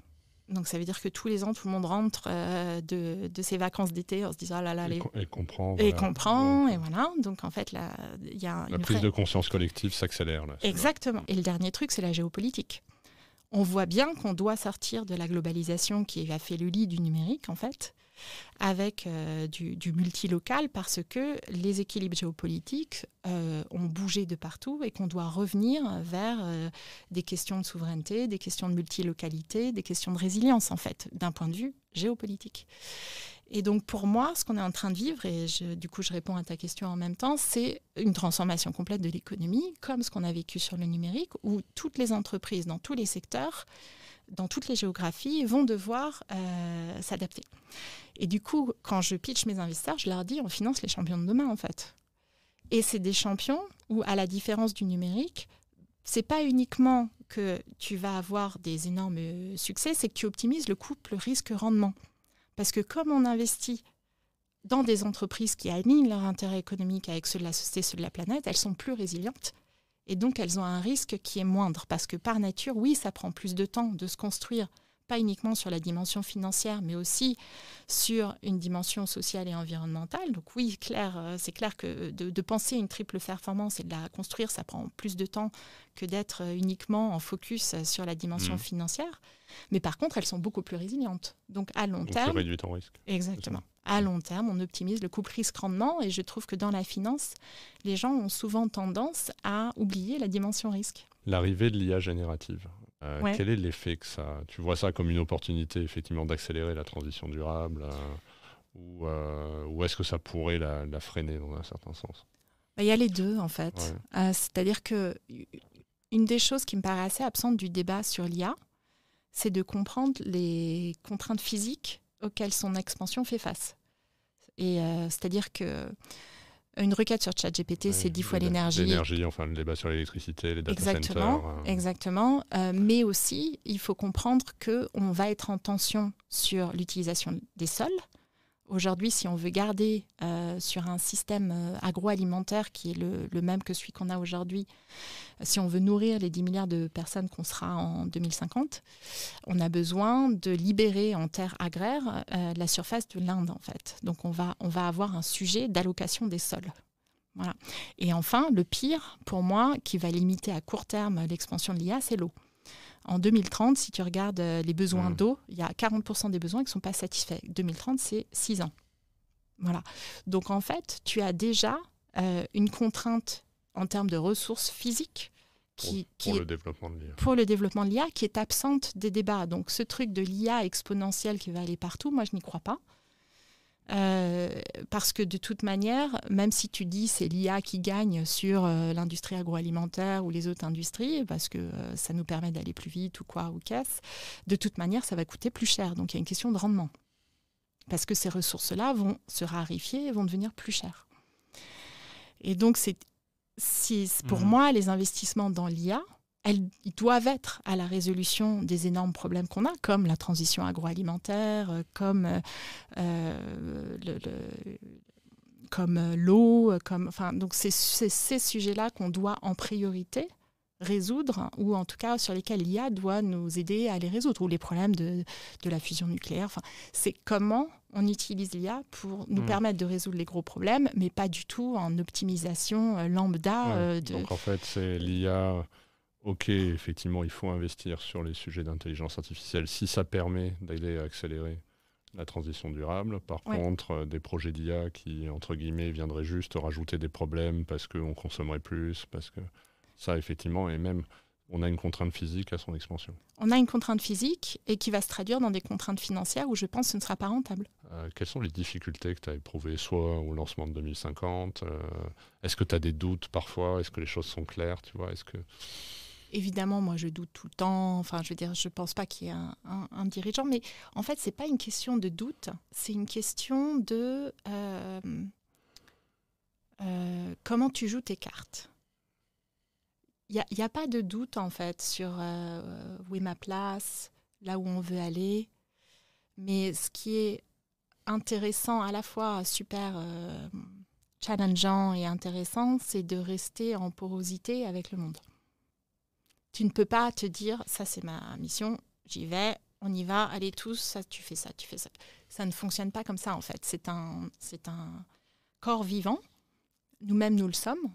donc ça veut dire que tous les ans, tout le monde rentre euh, de, de, ses vacances d'été en se disant ah là là, elle et, comprend, et comprend, et euh, voilà. Donc en fait, il y a la une prise de conscience collective s'accélère Exactement. Et le dernier truc, c'est la géopolitique. On voit bien qu'on doit sortir de la globalisation qui a fait le lit du numérique en fait, avec euh, du, multilocal parce que les équilibres géopolitiques euh, ont bougé de partout et qu'on doit revenir vers euh, des questions de souveraineté, des questions de multilocalité, des questions de résilience en fait, d'un point de vue géopolitique. Et donc pour moi, ce qu'on est en train de vivre, et du coup je réponds à ta question en même temps, c'est une transformation complète de l'économie, comme ce qu'on a vécu sur le numérique, où toutes les entreprises dans tous les secteurs dans toutes les géographies, vont devoir euh, s'adapter. Et du coup, quand je pitch mes investisseurs, je leur dis, on finance les champions de demain, en fait. Et c'est des champions où, à la différence du numérique, c'est pas uniquement que tu vas avoir des énormes euh, succès, c'est que tu optimises le couple risque-rendement. Parce que comme on investit dans des entreprises qui alignent leur intérêt économique avec ceux de la société, ceux de la planète, elles sont plus résilientes et donc, elles ont un risque qui est moindre, parce que par nature, oui, ça prend plus de temps de se construire, pas uniquement sur la dimension financière, mais aussi sur une dimension sociale et environnementale. Donc oui, clair, euh, c'est clair que de, penser une triple performance et de la construire, ça prend plus de temps que d'être euh, uniquement en focus euh, sur la dimension mmh. financière. Mais par contre, elles sont beaucoup plus résilientes. Donc à long terme. Ça réduit ton risque. Exactement à long terme, on optimise le couple risque-rendement. Et je trouve que dans la finance, les gens ont souvent tendance à oublier la dimension risque. L'arrivée de l'IA générative, euh, quel est l'effet que ça Tu vois ça comme une opportunité, effectivement, d'accélérer la transition durable euh, Ou, euh, ou est-ce que ça pourrait la, freiner dans un certain sens bah, Il y a les deux, en fait. C'est-à-dire que une des choses qui me paraît assez absente du débat sur l'IA, c'est de comprendre les contraintes physiques auxquelles son expansion fait face. Et euh, c'est-à-dire que une requête sur ChatGPT, c'est dix fois l'énergie. L'énergie, enfin le débat sur l'électricité, les data exactement, centers, euh. Exactement. Euh, mais aussi, il faut comprendre que on va être en tension sur l'utilisation des sols, Aujourd'hui, si on veut garder euh, sur un système euh, agroalimentaire qui est le, même que celui qu'on a aujourd'hui, euh, si on veut nourrir les 10 milliards de personnes qu'on sera en 2050, on a besoin de libérer en terre agraire la surface de l'Inde, en fait. Donc on va, on va avoir un sujet d'allocation des sols. Voilà. Et enfin, le pire, pour moi, qui va limiter à court terme l'expansion de l'IA, c'est l'eau. En 2030, si tu regardes euh, les besoins hmm. d'eau, il y a 40% des besoins qui ne sont pas satisfaits. 2030, c'est 6 ans. Voilà. Donc en fait, tu as déjà euh, une contrainte en termes de ressources physiques qui, pour, le développement de Pour le développement de l'IA qui est absente des débats. Donc ce truc de l'IA exponentielle qui va aller partout, moi je n'y crois pas. Euh, parce que de toute manière, même si tu dis c'est l'IA qui gagne sur euh, l'industrie agroalimentaire ou les autres industries, parce que euh, ça nous permet d'aller plus vite ou quoi, ou qu'est-ce, de toute manière, ça va coûter plus cher. Donc il y a une question de rendement. Parce que ces ressources-là vont se raréfier et vont devenir plus chères. Et donc, c'est, pour mhm. moi, les investissements dans l'IA, elles doivent être à la résolution des énormes problèmes qu'on a, comme la transition agroalimentaire, euh, comme euh, euh, comme l'eau, comme, enfin, donc c'est, ces sujets-là qu'on doit en priorité résoudre, ou en tout cas sur lesquels l'IA doit nous aider à les résoudre, ou les problèmes de, de la fusion nucléaire. Enfin, c'est comment on utilise l'IA pour nous mmh. permettre de résoudre les gros problèmes, mais pas du tout en optimisation lambda. Donc en fait, c'est l'IA Ok, effectivement, il faut investir sur les sujets d'intelligence artificielle si ça permet d'aller accélérer la transition durable. Par contre, euh, des projets d'IA qui, entre guillemets, viendraient juste rajouter des problèmes parce qu'on consommerait plus, parce que ça, effectivement, et même on a une contrainte physique à son expansion. On a une contrainte physique et qui va se traduire dans des contraintes financières où je pense que ce ne sera pas rentable. Euh, quelles sont les difficultés que tu as éprouvées, soit au lancement de 2050 euh, Est-ce que tu as des doutes parfois Est-ce que les choses sont claires tu vois Est-ce que évidemment, moi, je doute tout le temps. Enfin, je veux dire, je ne pense pas qu'il y ait un, dirigeant. Mais en fait, ce n'est pas une question de doute, c'est une question de euh, euh, comment tu joues tes cartes. Il n'y a, pas de doute, en fait, sur euh, où est ma place, là où on veut aller. Mais ce qui est intéressant, à la fois super challengeant et intéressant, c'est de rester en porosité avec le monde. Tu ne peux pas te dire, ça c'est ma mission, j'y vais, on y va, allez tous, ça, tu fais ça, tu fais ça. Ça ne fonctionne pas comme ça en fait. C'est un, c'est un corps vivant, nous-mêmes nous le sommes,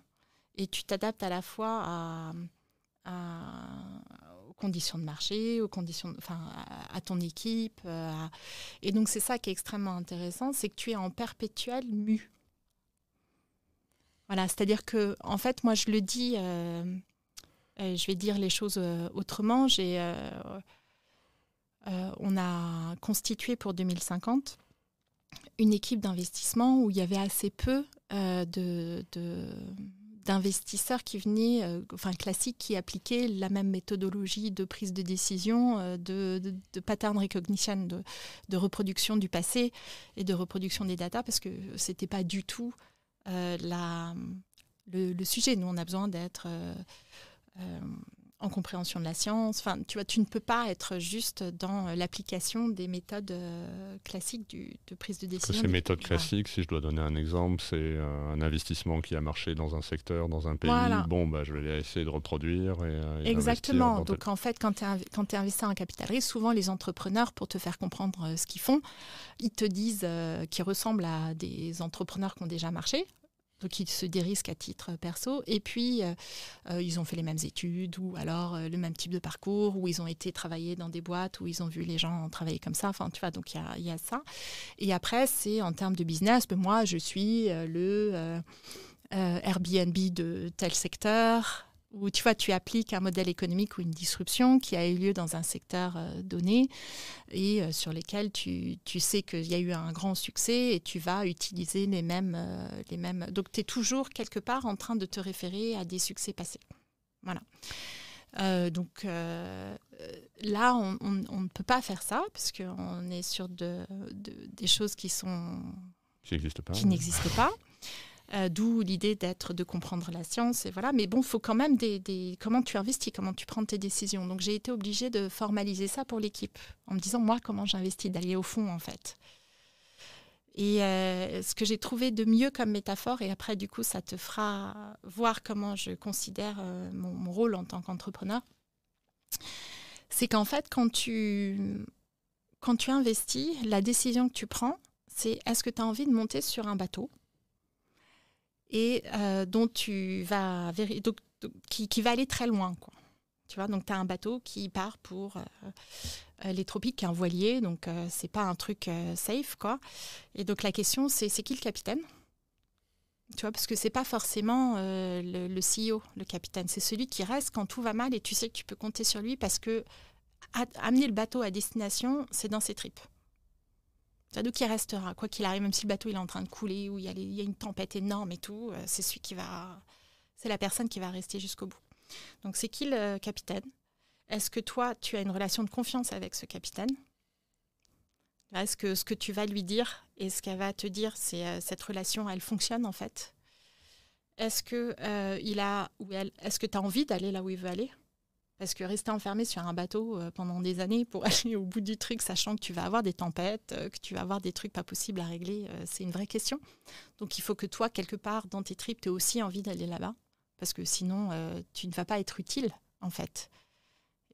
et tu t'adaptes à la fois à, aux conditions de marché, aux conditions, enfin, à, ton équipe. Euh, et donc c'est ça qui est extrêmement intéressant, c'est que tu es en perpétuel mu. Voilà, c'est-à-dire que, en fait, moi je le dis, euh, je vais dire les choses euh, autrement. Euh, euh, on a constitué pour 2050 une équipe d'investissement où il y avait assez peu d'investisseurs qui venaient, enfin classiques, qui appliquaient la même méthodologie de prise de décision, de, pattern recognition, de, reproduction du passé et de reproduction des datas, parce que ce n'était pas du tout le, le, sujet. Nous, on a besoin d'être euh, en compréhension de la science. Enfin, tu vois, tu ne peux pas être juste dans euh, l'application des méthodes euh, classiques de prise de décision. Ces méthodes classiques, si je dois donner un exemple, c'est un investissement qui a marché dans un secteur, dans un pays. Bon, bah, je vais essayer de reproduire. Et, Exactement. Donc, en fait, quand tu es, en capital risque, souvent les entrepreneurs, pour te faire comprendre ce qu'ils font, ils te disent qu'ils ressemblent à des entrepreneurs qui ont déjà marché donc ils se dérisquent à titre perso. Et puis, euh, euh, ils ont fait les mêmes études ou alors euh, le même type de parcours, où ils ont été travailler dans des boîtes, où ils ont vu les gens travailler comme ça. Enfin, tu vois, donc il y, y a, ça. Et après, c'est en termes de business, ben, moi, je suis le... Airbnb de tel secteur, où tu vois, tu appliques un modèle économique ou une disruption qui a eu lieu dans un secteur euh, donné et euh, sur lesquels tu, tu sais qu'il y a eu un grand succès et tu vas utiliser les mêmes. Euh, les mêmes. Donc tu es toujours quelque part en train de te référer à des succès passés. Voilà. donc là, on, ne peut pas faire ça parce qu'on est sur de, des choses qui sont Qui n'existent pas. Euh, d'où l'idée d'être, de comprendre la science, et voilà. Mais bon, faut quand même des, comment tu investis, comment tu prends tes décisions. Donc j'ai été obligée de formaliser ça pour l'équipe, en me disant moi comment j'investis, d'aller au fond en fait. Et euh, ce que j'ai trouvé de mieux comme métaphore, et après du coup ça te fera voir comment je considère euh, mon, mon rôle en tant qu'entrepreneur, c'est qu'en fait quand tu quand tu investis, la décision que tu prends, c'est est-ce que tu as envie de monter sur un bateau et euh, dont tu vas donc, qui, va aller très loin. Quoi. Tu vois, donc tu as un bateau qui part pour euh, euh, les tropiques, un voilier, donc c'est pas un truc safe. quoi. Et donc la question, c'est c'est qui le capitaine tu vois, parce que c'est pas forcément le, le CEO, le capitaine. C'est celui qui reste quand tout va mal et tu sais que tu peux compter sur lui parce que amener le bateau à destination, c'est dans ses tripes. D'où qui restera, quoi qu'il arrive, même si le bateau est en train de couler ou il y a, une tempête énorme et tout, euh, c'est celui qui va, c'est la personne qui va rester jusqu'au bout. Donc c'est qui le capitaine Est-ce que toi tu as une relation de confiance avec ce capitaine Est-ce que ce que tu vas lui dire et ce qu'elle va te dire, c'est euh, cette relation, elle fonctionne en fait Est-ce que euh, il a ou est-ce que tu as envie d'aller là où il veut aller parce que rester enfermé sur un bateau euh, pendant des années pour <laughs> aller au bout du truc, sachant que tu vas avoir des tempêtes, euh, que tu vas avoir des trucs pas possibles à régler, euh, c'est une vraie question. Donc il faut que toi, quelque part, dans tes tripes, tu aies aussi envie d'aller là-bas. Parce que sinon, tu ne vas pas être utile, en fait.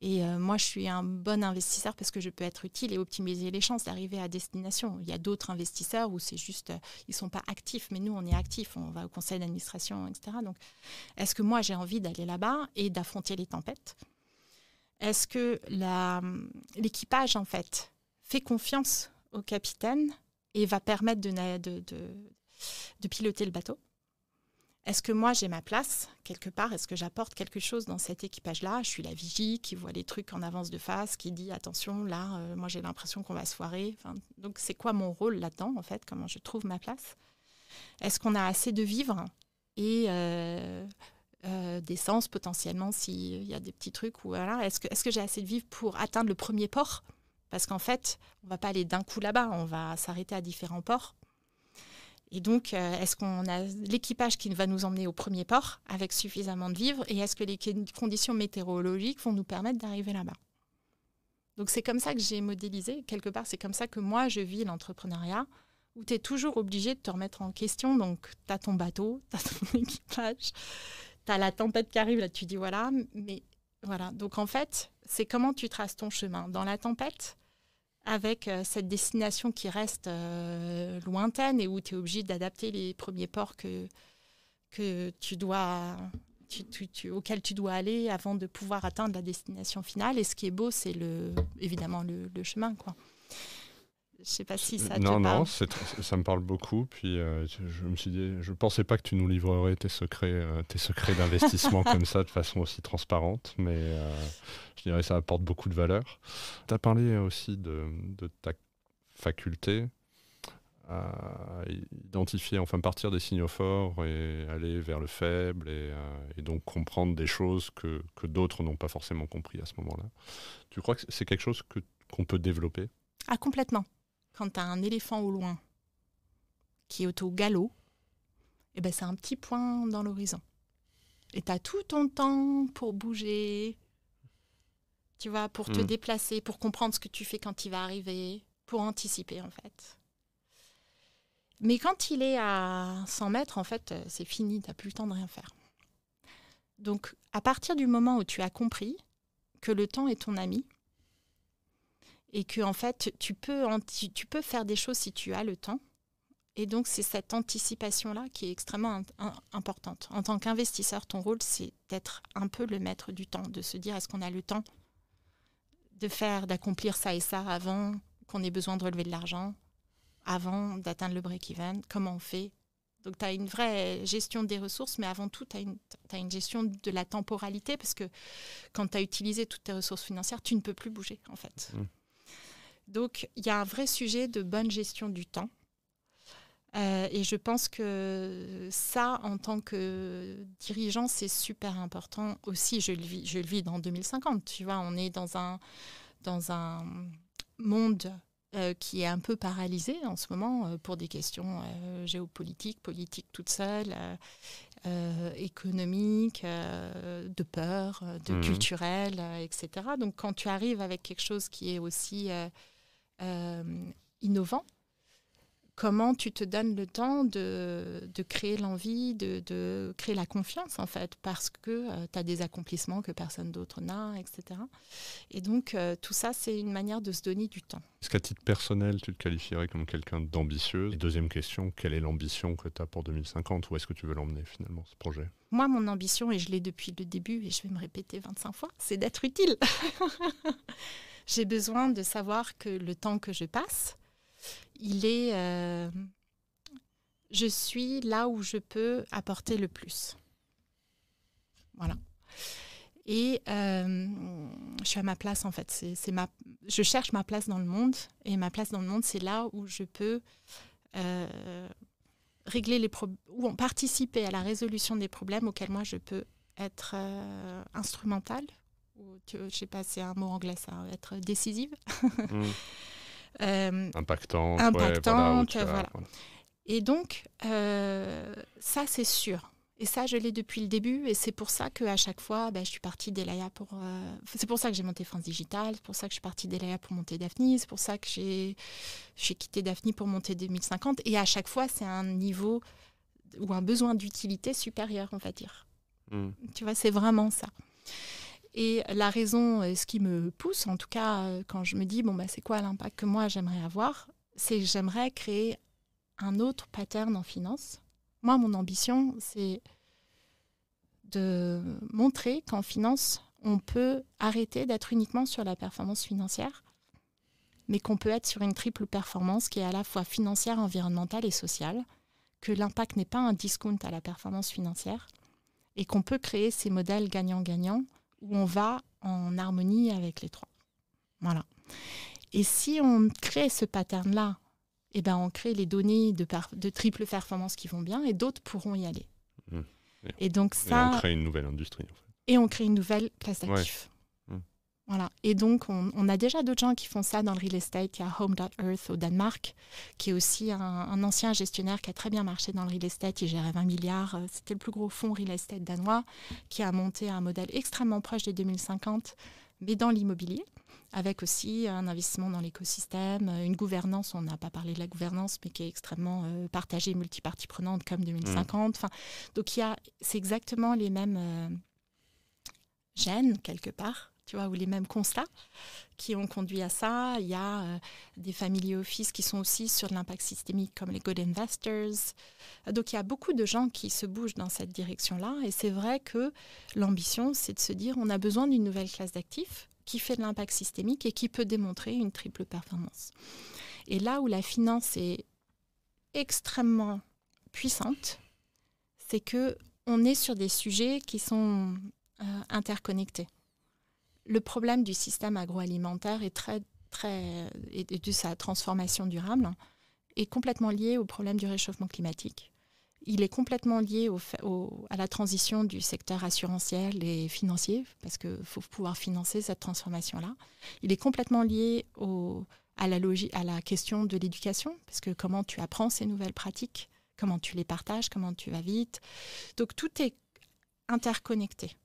Et moi, je suis un bon investisseur parce que je peux être utile et optimiser les chances d'arriver à destination. Il y a d'autres investisseurs où c'est juste, ils ne sont pas actifs, mais nous, on est actifs, on va au conseil d'administration, etc. Donc, est-ce que moi, j'ai envie d'aller là-bas et d'affronter les tempêtes est-ce que hum, l'équipage, en fait, fait confiance au capitaine et va permettre de, piloter le bateau Est-ce que moi, j'ai ma place quelque part Est-ce que j'apporte quelque chose dans cet équipage-là Je suis la vigie qui voit les trucs en avance de face, qui dit attention, là, euh, moi, j'ai l'impression qu'on va se foirer. donc, c'est quoi mon rôle là-dedans, en fait Comment je trouve ma place Est-ce qu'on a assez de vivre et euh, euh, d'essence potentiellement s'il y a des petits trucs ou voilà, est-ce que, que j'ai assez de vivre pour atteindre le premier port Parce qu'en fait, on ne va pas aller d'un coup là-bas, on va s'arrêter à différents ports. Et donc, euh, est-ce qu'on a l'équipage qui va nous emmener au premier port avec suffisamment de vivre et est-ce que les conditions météorologiques vont nous permettre d'arriver là-bas Donc, c'est comme ça que j'ai modélisé, quelque part, c'est comme ça que moi, je vis l'entrepreneuriat, où tu es toujours obligé de te remettre en question. Donc, tu as ton bateau, tu as ton <laughs> équipage, tu la tempête qui arrive, là, tu dis voilà, mais voilà. Donc en fait, c'est comment tu traces ton chemin. Dans la tempête, avec euh, cette destination qui reste euh, lointaine et où tu es obligé d'adapter les premiers ports que, que tu dois, tu, tu, auxquels tu dois aller avant de pouvoir atteindre la destination finale. Et ce qui est beau, c'est le, évidemment le, chemin. quoi. Je sais pas si ça te non, Non, ça me parle beaucoup. Puis euh, je me suis dit, je pensais pas que tu nous livrerais tes secrets, euh, tes secrets d'investissement <laughs> comme ça, de façon aussi transparente. Mais euh, je dirais que ça apporte beaucoup de valeur. Tu as parlé aussi de, ta faculté à identifier, enfin partir des signaux forts et aller vers le faible et, donc comprendre des choses que, d'autres n'ont pas forcément compris à ce moment-là. Tu crois que c'est quelque chose qu'on peut développer ah, complètement quand tu as un éléphant au loin qui est au galop, eh ben, c'est un petit point dans l'horizon. Et tu as tout ton temps pour bouger, tu vois, pour te hmm. déplacer, pour comprendre ce que tu fais quand il va arriver, pour anticiper en fait. Mais quand il est à 100 mètres, en fait, euh, c'est fini, tu n'as plus le temps de rien faire. Donc, à partir du moment où tu as compris que le temps est ton ami, et que en fait tu peux, faire des choses si tu as le temps. Et donc c'est cette anticipation-là qui est extrêmement importante. En tant qu'investisseur, ton rôle, c'est d'être un peu le maître du temps, de se dire est-ce qu'on a le temps de faire, d'accomplir ça et ça avant qu'on ait besoin de relever de l'argent, avant d'atteindre le break-even, comment on fait. Donc tu as une vraie gestion des ressources, mais avant tout, tu as, une gestion de la temporalité, parce que quand tu as utilisé toutes tes ressources financières, tu ne peux plus bouger, en fait. Mmh. Donc, il y a un vrai sujet de bonne gestion du temps. Euh, et je pense que ça, en tant que dirigeant, c'est super important aussi. Je le, vis, je le vis dans 2050. Tu vois, on est dans un, dans un monde euh, qui est un peu paralysé en ce moment euh, pour des questions géopolitiques, politiques toutes seules, économiques, de peur, de mmh. culturel, etc. Donc quand tu arrives avec quelque chose qui est aussi... Euh, innovant, comment tu te donnes le temps de, de créer l'envie, de, créer la confiance en fait, parce que euh, tu as des accomplissements que personne d'autre n'a, etc. Et donc euh, tout ça, c'est une manière de se donner du temps. Est-ce qu'à titre personnel, tu te qualifierais comme quelqu'un d'ambitieux Deuxième question, quelle est l'ambition que tu as pour 2050 Où est-ce que tu veux l'emmener finalement, ce projet Moi, mon ambition, et je l'ai depuis le début, et je vais me répéter 25 fois, c'est d'être utile. <laughs> j'ai besoin de savoir que le temps que je passe, il est. Euh, je suis là où je peux apporter le plus. Voilà. Et euh, je suis à ma place en fait. C'est, ma, je cherche ma place dans le monde et ma place dans le monde, c'est là où je peux euh, régler les problèmes, ou participer à la résolution des problèmes auxquels moi je peux être instrumentale ou je sais pas, c'est un mot anglais ça, être décisive. <laughs> Mm. Euh, impactante. Impactante, voilà, Et donc, euh, ça c'est sûr. Et ça, je l'ai depuis le début, et c'est pour ça que à chaque fois, bah, je suis partie d'Elaïa pour. Euh, c'est pour ça que j'ai monté France Digital, c'est pour ça que je suis partie d'Elaya pour monter Daphne, c'est pour ça que j'ai quitté Daphne pour monter 2050. Et à chaque fois, c'est un niveau ou un besoin d'utilité supérieur, on va dire. Mm. Tu vois, c'est vraiment ça. Et la raison, euh, ce qui me pousse, en tout cas, euh, quand je me dis, bon, bah, c'est quoi l'impact que moi j'aimerais avoir, c'est j'aimerais créer un autre pattern en finance. Moi, mon ambition, c'est de montrer qu'en finance, on peut arrêter d'être uniquement sur la performance financière, mais qu'on peut être sur une triple performance qui est à la fois financière, environnementale et sociale, que l'impact n'est pas un discount à la performance financière, et qu'on peut créer ces modèles gagnant-gagnant où on va en harmonie avec les trois. Voilà. Et si on crée ce pattern-là, eh ben on crée les données de, triple performance qui vont bien et d'autres pourront y aller. Mmh. Et, donc ça. on crée une nouvelle industrie. Et on crée une nouvelle classe d'actifs. Voilà. Et donc, on, a déjà d'autres gens qui font ça dans le real estate. Il y a Home.earth au Danemark, qui est aussi un, ancien gestionnaire qui a très bien marché dans le real estate. Il gérait 20 milliards. Euh, c'était le plus gros fonds real estate danois, qui a monté un modèle extrêmement proche des 2050, mais dans l'immobilier, avec aussi un investissement dans l'écosystème, euh, une gouvernance. On n'a pas parlé de la gouvernance, mais qui est extrêmement euh, partagée, multipartie prenante, comme 2050. Mm. donc, c'est exactement les mêmes gènes, quelque part tu vois, ou les mêmes constats qui ont conduit à ça. Il y a euh, des family office qui sont aussi sur l'impact systémique, comme les good investors. Donc il y a beaucoup de gens qui se bougent dans cette direction-là. Et c'est vrai que l'ambition, c'est de se dire, on a besoin d'une nouvelle classe d'actifs qui fait de l'impact systémique et qui peut démontrer une triple performance. Et là où la finance est extrêmement puissante, c'est que on est sur des sujets qui sont euh, interconnectés le problème du système agroalimentaire est très, et de sa transformation durable hein, est complètement lié au problème du réchauffement climatique. Il est complètement lié à la transition du secteur assurantiel et financier, parce qu'il faut pouvoir financer cette transformation-là. Il est complètement lié à, la à la question de l'éducation, parce que comment tu apprends ces nouvelles pratiques, comment tu les partages, comment tu vas vite. Donc tout est interconnecté.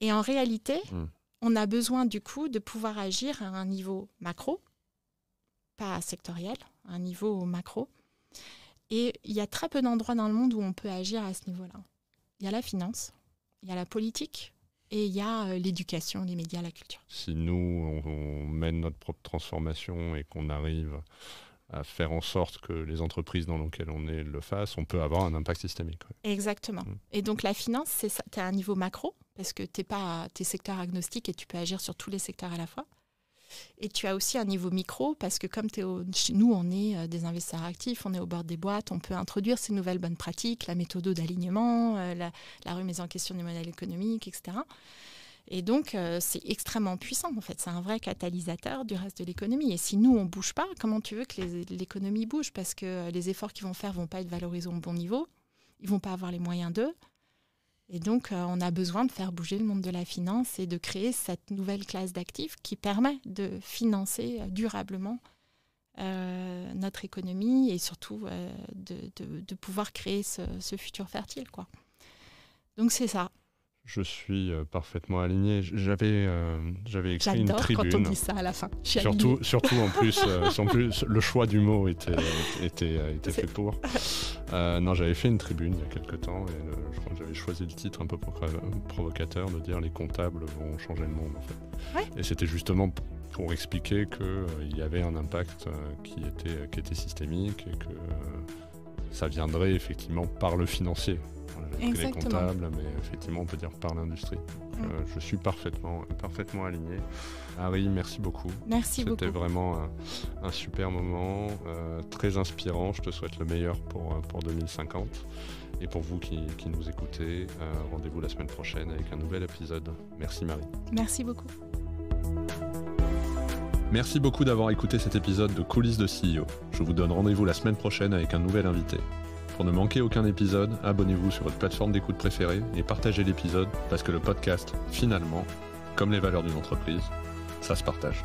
Et en réalité, hmm. on a besoin du coup de pouvoir agir à un niveau macro, pas sectoriel, à un niveau macro. Et il y a très peu d'endroits dans le monde où on peut agir à ce niveau-là. Il y a la finance, il y a la politique, et il y a euh, l'éducation, les médias, la culture. Si nous, on, mène notre propre transformation et qu'on arrive à faire en sorte que les entreprises dans lesquelles on est le fassent, on peut avoir un impact systémique. Exactement. Hmm. Et donc la finance, c'est à un niveau macro, parce que tu pas tes secteurs agnostiques et tu peux agir sur tous les secteurs à la fois. Et tu as aussi un niveau micro, parce que comme es nous, on est euh, des investisseurs actifs, on est au bord des boîtes, on peut introduire ces nouvelles bonnes pratiques, la méthode d'alignement, euh, la, remise en question des modèles économiques, etc. Et donc, euh, c'est extrêmement puissant, en fait. C'est un vrai catalyseur du reste de l'économie. Et si nous, on ne bouge pas, comment tu veux que l'économie bouge Parce que les efforts qu'ils vont faire ne vont pas être valorisés au bon niveau, ils ne vont pas avoir les moyens d'eux. Et donc, euh, on a besoin de faire bouger le monde de la finance et de créer cette nouvelle classe d'actifs qui permet de financer euh, durablement euh, notre économie et surtout de, pouvoir créer ce, futur fertile. Donc c'est ça je suis euh, parfaitement aligné. J'avais euh, j'avais écrit une tribune. quand dit ça à la fin. Surtout, surtout en plus, euh, <laughs> plus, le choix du mot était, était, était fait pour. non, j'avais fait une tribune il y a quelques temps et j'avais choisi le titre un peu provocateur de dire les comptables vont changer le monde. En fait. Et c'était justement pour expliquer qu'il il y avait un impact qui, était, qui était systémique et que ça viendrait effectivement par le financier. Je comptables, mais effectivement, on peut dire par l'industrie. Mm. Euh, je suis parfaitement, parfaitement aligné. Harry, ah merci beaucoup. Merci beaucoup. C'était vraiment un, super moment, euh, très inspirant. Je te souhaite le meilleur pour, euh, pour 2050. Et pour vous qui, qui nous écoutez, rendez-vous la semaine prochaine avec un nouvel épisode. Merci Marie. Merci beaucoup. Merci beaucoup d'avoir écouté cet épisode de Coulisses de CEO. Je vous donne rendez-vous la semaine prochaine avec un nouvel invité. Pour ne manquer aucun épisode, abonnez-vous sur votre plateforme d'écoute préférée et partagez l'épisode parce que le podcast, finalement, comme les valeurs d'une entreprise, ça se partage.